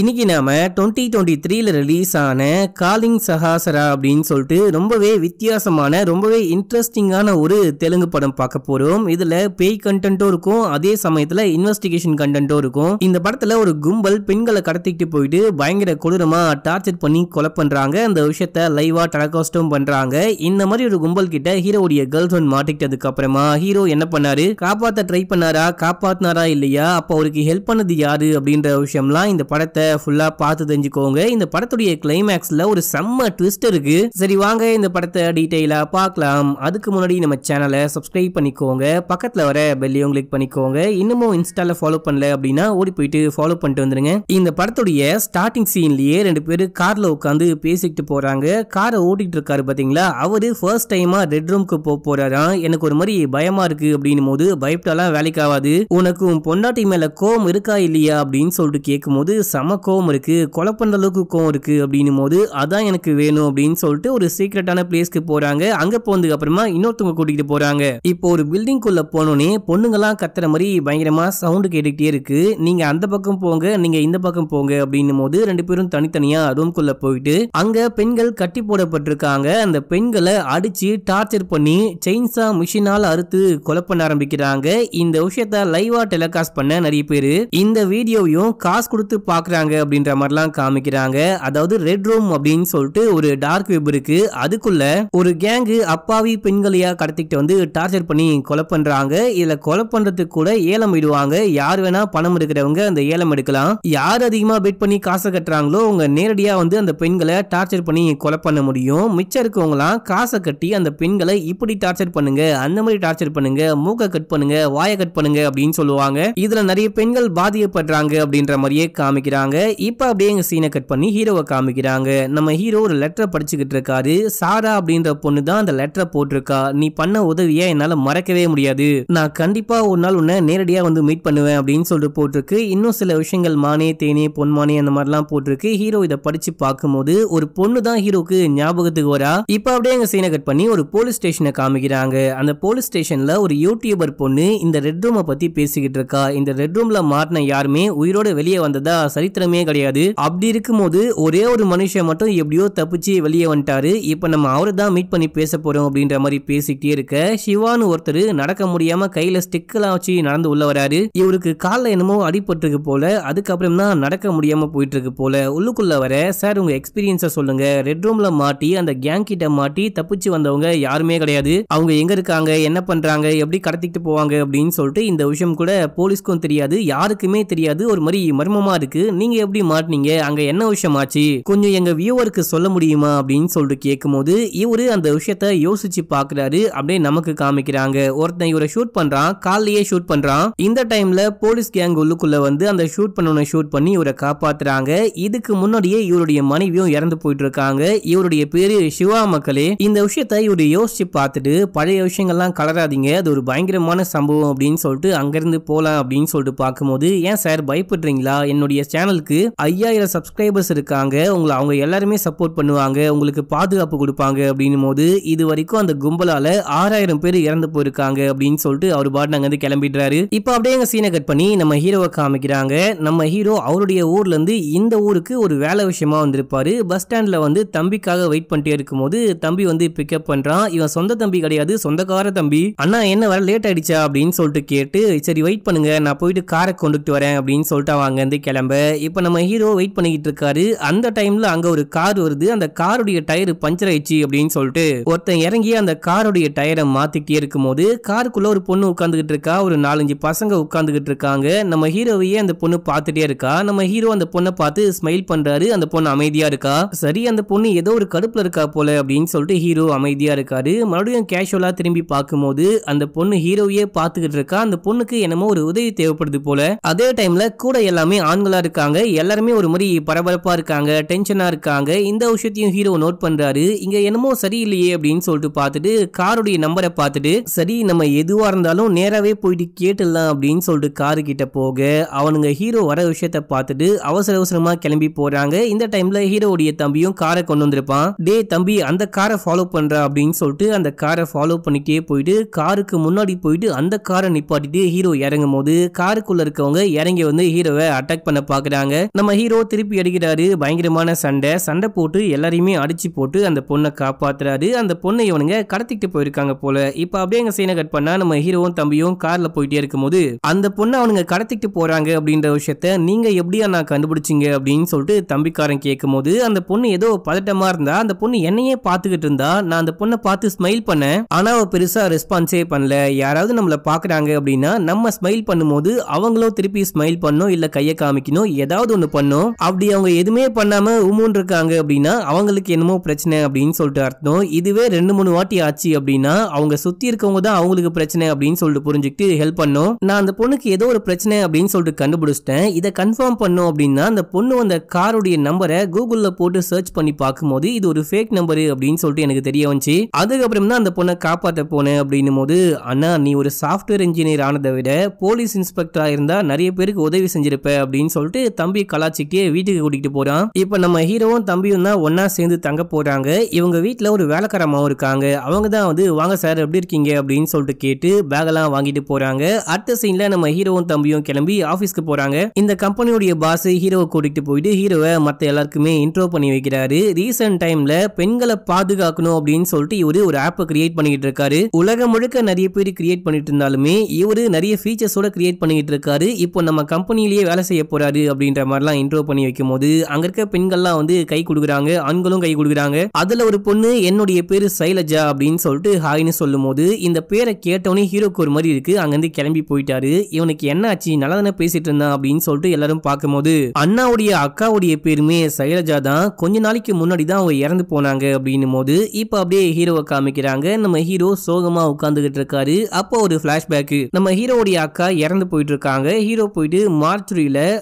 இன்றைக்கி நாம twenty twenty த்ரீல ரிலீஸ் ஆன காலிங் சஹாசரா அப்படின்னு சொல்லிட்டு ரொம்பவே வித்தியாசமான ரொம்பவே இன்ட்ரெஸ்டிங்கான ஒரு தெலுங்கு படம் பார்க்க போகிறோம் இதில் பேய் கண்டென்ட்டும் இருக்கும் அதே சமயத்தில் இன்வெஸ்டிகேஷன் கண்டென்ட்டும் இருக்கும் இந்த படத்தில் ஒரு கும்பல் பெண்களை கடத்திக்கிட்டு போயிட்டு பயங்கர கொடூரமாக டார்ச்சர் பண்ணி கொலை பண்ணுறாங்க அந்த விஷயத்த லைவா டெலகாஸ்டும் பண்ணுறாங்க இந்த மாதிரி ஒரு கும்பல் கிட்ட ஹீரோடைய கேர்ள் ஃபிரெண்ட் மாட்டிக்கிட்டதுக்கு அப்புறமா ஹீரோ என்ன பண்ணாரு காப்பாற்ற ட்ரை பண்ணாரா காப்பாத்தினாரா இல்லையா அப்போ அவருக்கு ஹெல்ப் பண்ணது யாரு அப்படின்ற விஷயம்லாம் இந்த படத்தை ஃபுல்லாக பார்த்து தெரிஞ்சுக்கோங்க இந்த படத்துடைய கிளைமேக்ஸில் ஒரு செம்ம ட்விஸ்ட் இருக்கு சரி வாங்க இந்த படத்தை டீட்டெயிலா பார்க்கலாம் அதுக்கு முன்னாடி நம்ம சேனலை சப்ஸ்கிரைப் பண்ணிக்கோங்க பக்கத்தில் வர பெல்லையும் கிளிக் பண்ணிக்கோங்க இன்னமும் இன்ஸ்டால ஃபாலோ பண்ணல அப்படின்னா ஓடி போயிட்டு ஃபாலோ பண்ணிட்டு வந்துருங்க இந்த படத்துடைய ஸ்டார்டிங் சீன்லயே ரெண்டு பேரும் காரில் உட்காந்து பேசிக்கிட்டு போகிறாங்க காரை ஓட்டிகிட்டு இருக்காரு பார்த்தீங்களா அவர் ஃபர்ஸ்ட் டைமாக ரெட் ரூம்க்கு போக போகிறாராம் எனக்கு ஒரு மாதிரி பயமா இருக்கு அப்படின்னும் போது பயப்பட்டாலாம் வேலைக்காகாது உனக்கு பொண்டாட்டி மேலே கோவம் இருக்கா இல்லையா அப்படின்னு சொல்லிட்டு கேட்கும் போது சம கோவம் இருக்குது கொலை பண்ணுற அளவுக்கு கோவம் இருக்குது அப்படின்னும் போது அதான் எனக்கு வேணும் அப்படின்னு சொல்லிட்டு ஒரு சீக்ரெட்டான பிளேஸ்க்கு போகிறாங்க அங்கே போனதுக்கு அப்புறமா இன்னொருத்தவங்க கூட்டிகிட்டு போகிறாங்க இப்போ ஒரு பில்டிங்குள்ளே போனோன்னே பொண்ணுங்கள்லாம் கத்துற மாதிரி பயங்கரமாக சவுண்டு கேட்டுக்கிட்டே இருக்குது நீங்கள் அந்த பக்கம் போங்க நீங்கள் இந்த பக்கம் போங்க அப்படின்னும் போது ரெண்டு பேரும் தனித்தனியாக ரூம்குள்ளே போயிட்டு அங்கே பெண்கள் கட்டி போடப்பட்டிருக்காங்க அந்த பெண்களை அடித்து டார்ச்சர் பண்ணி செயின்ஸா மிஷினால் அறுத்து கொலை பண்ண ஆரம்பிக்கிறாங்க இந்த விஷயத்த லைவாக டெலிகாஸ்ட் பண்ண நிறைய பேர் இந்த வீடியோவையும் காசு கொடுத்து பார்க்குறாங்க பண்ணுறாங்க அப்படின்ற மாதிரிலாம் காமிக்கிறாங்க அதாவது ரெட் ரூம் அப்படின்னு சொல்லிட்டு ஒரு டார்க் வெப் இருக்கு அதுக்குள்ள ஒரு கேங்கு அப்பாவி பெண்களையா கடத்திட்டு வந்து டார்ச்சர் பண்ணி கொலை பண்றாங்க இதுல கொலை பண்றதுக்கு கூட ஏலம் விடுவாங்க யார் வேணா பணம் எடுக்கிறவங்க அந்த ஏலம் எடுக்கலாம் யார் அதிகமா பெட் பண்ணி காசை கட்டுறாங்களோ அவங்க நேரடியா வந்து அந்த பெண்களை டார்ச்சர் பண்ணி கொலை பண்ண முடியும் மிச்சம் இருக்கவங்களாம் காசை கட்டி அந்த பெண்களை இப்படி டார்ச்சர் பண்ணுங்க அந்த மாதிரி டார்ச்சர் பண்ணுங்க மூக்க கட் பண்ணுங்க வாயை கட் பண்ணுங்க அப்படின்னு சொல்லுவாங்க இதுல நிறைய பெண்கள் பாதிக்கப்படுறாங்க அப்படின்ற மாதிரியே காமிக்கிறாங்க காமிக்கிறாங்க இப்போ அப்படியே எங்கள் சீனை கட் பண்ணி ஹீரோவை காமிக்கிறாங்க நம்ம ஹீரோ ஒரு லெட்டரை படிச்சுக்கிட்டு இருக்காரு சாரா அப்படின்ற பொண்ணு தான் அந்த லெட்டரை போட்டிருக்கா நீ பண்ண உதவிய என்னால மறக்கவே முடியாது நான் கண்டிப்பா ஒரு நாள் உன்ன நேரடியா வந்து மீட் பண்ணுவேன் அப்படின்னு சொல்லிட்டு போட்டிருக்கு இன்னும் சில விஷயங்கள் மானே தேனே பொன்மானே அந்த மாதிரிலாம் போட்டிருக்கு ஹீரோ இதை படிச்சு பார்க்கும்போது ஒரு பொண்ணு தான் ஹீரோக்கு ஞாபகத்துக்கு வரா இப்போ அப்படியே எங்கள் சீனை கட் பண்ணி ஒரு போலீஸ் ஸ்டேஷனை காமிக்கிறாங்க அந்த போலீஸ் ஸ்டேஷன்ல ஒரு யூடியூபர் பொண்ணு இந்த ரெட் ரூமை பத்தி பேசிக்கிட்டு இருக்கா இந்த ரெட் ரூம்ல மாட்டின யாருமே உயிரோடு வெளியே வந்ததா சரித்திர இடமே கிடையாது அப்படி இருக்கும்போது ஒரே ஒரு மனுஷன் மட்டும் எப்படியோ தப்பிச்சு வெளியே வந்துட்டாரு இப்போ நம்ம அவரை தான் மீட் பண்ணி பேச போறோம் அப்படின்ற மாதிரி பேசிக்கிட்டே இருக்க சிவான்னு ஒருத்தர் நடக்க முடியாம கையில ஸ்டிக்கெல்லாம் வச்சு நடந்து உள்ள வராரு இவருக்கு காலில் என்னமோ இருக்கு போல அதுக்கப்புறம் தான் நடக்க முடியாம போயிட்டு இருக்கு போல உள்ளுக்குள்ள வர சார் உங்க எக்ஸ்பீரியன்ஸை சொல்லுங்க ரெட் ரூம்ல மாட்டி அந்த கேங் கிட்ட மாட்டி தப்பிச்சு வந்தவங்க யாருமே கிடையாது அவங்க எங்க இருக்காங்க என்ன பண்றாங்க எப்படி கடத்திட்டு போவாங்க அப்படின்னு சொல்லிட்டு இந்த விஷயம் கூட போலீஸ்க்கும் தெரியாது யாருக்குமே தெரியாது ஒரு மாதிரி மர்மமா இருக்கு நீ நீங்க எப்படி மாட்டினீங்க அங்க என்ன விஷயம் ஆச்சு கொஞ்சம் எங்க வியூவருக்கு சொல்ல முடியுமா அப்படின்னு சொல்லிட்டு கேட்கும்போது இவரு அந்த விஷயத்த யோசிச்சு பாக்குறாரு அப்படியே நமக்கு காமிக்கிறாங்க ஒருத்தன் இவரை ஷூட் பண்றான் காலையே ஷூட் பண்றான் இந்த டைம்ல போலீஸ் கேங் உள்ளுக்குள்ள வந்து அந்த ஷூட் பண்ணவனை ஷூட் பண்ணி இவரை காப்பாத்துறாங்க இதுக்கு முன்னாடியே இவருடைய மனைவியும் இறந்து போயிட்டு இருக்காங்க இவருடைய பேரு சிவா மக்களே இந்த விஷயத்த இவரு யோசிச்சு பார்த்துட்டு பழைய விஷயங்கள்லாம் கலராதிங்க அது ஒரு பயங்கரமான சம்பவம் அப்படின்னு சொல்லிட்டு அங்கிருந்து போலாம் அப்படின்னு சொல்லிட்டு பார்க்கும்போது ஏன் சார் பயப்படுறீங்களா என்னுடைய சேனல் சேனலுக்கு ஐயாயிரம் சப்ஸ்கிரைபர்ஸ் இருக்காங்க உங்களை அவங்க எல்லாருமே சப்போர்ட் பண்ணுவாங்க உங்களுக்கு பாதுகாப்பு கொடுப்பாங்க அப்படின்னும் போது இது வரைக்கும் அந்த கும்பலால ஆறாயிரம் பேர் இறந்து போயிருக்காங்க அப்படின்னு சொல்லிட்டு அவர் பாட்டு நாங்க வந்து கிளம்பிடுறாரு இப்போ அப்படியே எங்க சீனை கட் பண்ணி நம்ம ஹீரோவை காமிக்கிறாங்க நம்ம ஹீரோ அவருடைய ஊர்ல இருந்து இந்த ஊருக்கு ஒரு வேலை விஷயமா வந்திருப்பாரு பஸ் ஸ்டாண்ட்ல வந்து தம்பிக்காக வெயிட் பண்ணிட்டே இருக்கும்போது தம்பி வந்து பிக்கப் பண்றான் இவன் சொந்த தம்பி கிடையாது சொந்தக்கார தம்பி அண்ணா என்ன வர லேட் ஆயிடுச்சா அப்படின்னு சொல்லிட்டு கேட்டு சரி வெயிட் பண்ணுங்க நான் போயிட்டு காரை கொண்டுட்டு வரேன் அப்படின்னு சொல்லிட்டு அவங்க வந்து கிளம்ப இப்போ நம்ம ஹீரோ வெயிட் பண்ணிக்கிட்டு இருக்காரு அந்த டைம்ல அங்க ஒரு கார் வருது அந்த காருடைய டயர் பஞ்சர் ஆயிடுச்சு அப்படின்னு சொல்லிட்டு ஒருத்தன் இறங்கி அந்த காருடைய டயரை இருக்கும் இருக்கும்போது காருக்குள்ள ஒரு பொண்ணு உட்காந்துக்கிட்டு இருக்கா ஒரு நாலஞ்சு பசங்க உட்காந்துக்கிட்டு இருக்காங்க நம்ம ஹீரோவையே அந்த பொண்ணு பார்த்துட்டே இருக்கா நம்ம ஹீரோ அந்த பொண்ணை பார்த்து ஸ்மைல் பண்றாரு அந்த பொண்ணு அமைதியா இருக்கா சரி அந்த பொண்ணு ஏதோ ஒரு கடுப்புல இருக்கா போல அப்படின்னு சொல்லிட்டு ஹீரோ அமைதியா இருக்காரு மறுபடியும் கேஷுவலா திரும்பி பார்க்கும்போது அந்த பொண்ணு ஹீரோவையே பார்த்துக்கிட்டு இருக்கா அந்த பொண்ணுக்கு என்னமோ ஒரு உதவி தேவைப்படுது போல அதே டைம்ல கூட எல்லாமே ஆண்களா இருக்காங்க இருக்காங்க எல்லாருமே ஒரு மாதிரி பரபரப்பாக இருக்காங்க டென்ஷனாக இருக்காங்க இந்த விஷயத்தையும் ஹீரோ நோட் பண்ணுறாரு இங்கே என்னமோ சரியில்லையே அப்படின்னு சொல்லிட்டு பார்த்துட்டு காருடைய நம்பரை பார்த்துட்டு சரி நம்ம எதுவாக இருந்தாலும் நேராகவே போயிட்டு கேட்டுடலாம் அப்படின்னு சொல்லிட்டு காரு கிட்ட போக அவனுங்க ஹீரோ வர விஷயத்த பார்த்துட்டு அவசர அவசரமாக கிளம்பி போகிறாங்க இந்த டைம்ல ஹீரோவுடைய தம்பியும் காரை கொண்டு வந்திருப்பான் டே தம்பி அந்த காரை ஃபாலோ பண்ணுறா அப்படின்னு சொல்லிட்டு அந்த காரை ஃபாலோ பண்ணிட்டே போயிட்டு காருக்கு முன்னாடி போயிட்டு அந்த காரை நிப்பாட்டிட்டு ஹீரோ இறங்கும் போது காருக்குள்ளே இருக்கவங்க இறங்கி வந்து ஹீரோவை அட்டாக் பண்ண பார்க்குறாங்க வராங்க நம்ம ஹீரோ திருப்பி அடிக்கிறாரு பயங்கரமான சண்டை சண்டை போட்டு எல்லாரையுமே அடிச்சு போட்டு அந்த பொண்ணை காப்பாத்துறாரு அந்த பொண்ணை இவனுங்க கடத்திட்டு போயிருக்காங்க போல இப்ப அப்படியே எங்க சீனை கட் பண்ணா நம்ம ஹீரோவும் தம்பியும் கார்ல போயிட்டே இருக்கும்போது அந்த பொண்ணை அவனுங்க கடத்திட்டு போறாங்க அப்படின்ற விஷயத்த நீங்க எப்படியா நான் கண்டுபிடிச்சிங்க அப்படின்னு சொல்லிட்டு தம்பிக்காரன் கேட்கும் போது அந்த பொண்ணு ஏதோ பதட்டமா இருந்தா அந்த பொண்ணு என்னையே பாத்துக்கிட்டு இருந்தா நான் அந்த பொண்ணை பார்த்து ஸ்மைல் பண்ணேன் ஆனா அவ பெருசா ரெஸ்பான்ஸே பண்ணல யாராவது நம்மள பாக்குறாங்க அப்படின்னா நம்ம ஸ்மைல் பண்ணும்போது அவங்களும் திருப்பி ஸ்மைல் பண்ணும் இல்ல கையை காமிக்கணும் எதாவது ஏதாவது ஒன்று பண்ணும் அப்படி அவங்க எதுவுமே பண்ணாம உமுன் இருக்காங்க அப்படின்னா அவங்களுக்கு என்னமோ பிரச்சனை அப்படின்னு சொல்லிட்டு அர்த்தம் இதுவே ரெண்டு மூணு வாட்டி ஆச்சு அப்படின்னா அவங்க சுத்தி இருக்கவங்க தான் அவங்களுக்கு பிரச்சனை அப்படின்னு சொல்லிட்டு புரிஞ்சுக்கிட்டு ஹெல்ப் பண்ணும் நான் அந்த பொண்ணுக்கு ஏதோ ஒரு பிரச்சனை அப்படின்னு சொல்லிட்டு கண்டுபிடிச்சிட்டேன் இதை கன்ஃபார்ம் பண்ணும் அப்படின்னா அந்த பொண்ணு அந்த காருடைய நம்பரை கூகுளில் போட்டு சர்ச் பண்ணி பார்க்கும்போது இது ஒரு ஃபேக் நம்பர் அப்படின்னு சொல்லிட்டு எனக்கு தெரிய வந்துச்சு அதுக்கப்புறம் தான் அந்த பொண்ணை காப்பாற்ற போனேன் அப்படின்னும் போது அண்ணா நீ ஒரு சாஃப்ட்வேர் இன்ஜினியர் ஆனதை விட போலீஸ் இன்ஸ்பெக்டராக இருந்தால் நிறைய பேருக்கு உதவி செஞ்சிருப்ப அப்படின்னு சொல்லிட்டு தம்பி கலாச்சிட்டு வீட்டுக்கு கூட்டிகிட்டு போகிறான் இப்போ நம்ம ஹீரோவும் தம்பியும் தான் ஒன்னா சேர்ந்து தங்க போகிறாங்க இவங்க வீட்டில் ஒரு வேலைக்காரமாவும் இருக்காங்க அவங்க தான் வந்து வாங்க சார் எப்படி இருக்கீங்க அப்படின்னு சொல்லிட்டு கேட்டு எல்லாம் வாங்கிட்டு போகிறாங்க அடுத்த சீன்ல நம்ம ஹீரோவும் தம்பியும் கிளம்பி ஆஃபீஸ்க்கு போகிறாங்க இந்த கம்பெனியுடைய பாஸ் ஹீரோவை கூட்டிகிட்டு போயிட்டு ஹீரோவை மற்ற எல்லாருக்குமே இன்ட்ரோ பண்ணி வைக்கிறாரு ரீசென்ட் டைமில் பெண்களை பாதுகாக்கணும் அப்படின்னு சொல்லிட்டு இவரு ஒரு ஆப்பை கிரியேட் பண்ணிக்கிட்டு இருக்காரு உலகம் முழுக்க நிறைய பேர் கிரியேட் பண்ணிட்டு இருந்தாலுமே இவர் நிறைய ஃபீச்சர்ஸோட கிரியேட் பண்ணிக்கிட்டு இருக்காரு இப்போ நம்ம கம்பெனிலேயே வேலை செய்ய போறாரு அப்படின்னு அப்படின்ற மாதிரிலாம் இன்ட்ரோ பண்ணி வைக்கும் போது அங்க இருக்க பெண்கள்லாம் வந்து கை கொடுக்குறாங்க ஆண்களும் கை கொடுக்குறாங்க அதுல ஒரு பொண்ணு என்னுடைய பேரு சைலஜா அப்படின்னு சொல்லிட்டு ஹாய்னு சொல்லும் போது இந்த பேரை கேட்டவனே ஹீரோக்கு ஒரு மாதிரி இருக்கு இருந்து கிளம்பி போயிட்டாரு இவனுக்கு என்ன ஆச்சு நல்லா பேசிட்டு இருந்தான் அப்படின்னு சொல்லிட்டு எல்லாரும் போது அண்ணாவுடைய அக்காவுடைய பேருமே சைலஜா தான் கொஞ்ச நாளைக்கு முன்னாடி தான் அவங்க இறந்து போனாங்க அப்படின்னும் போது இப்ப அப்படியே ஹீரோவை காமிக்கிறாங்க நம்ம ஹீரோ சோகமா உட்கார்ந்துகிட்டு இருக்காரு அப்போ ஒரு பிளாஷ்பேக் நம்ம ஹீரோடைய அக்கா இறந்து போயிட்டு இருக்காங்க ஹீரோ போயிட்டு மார்ச்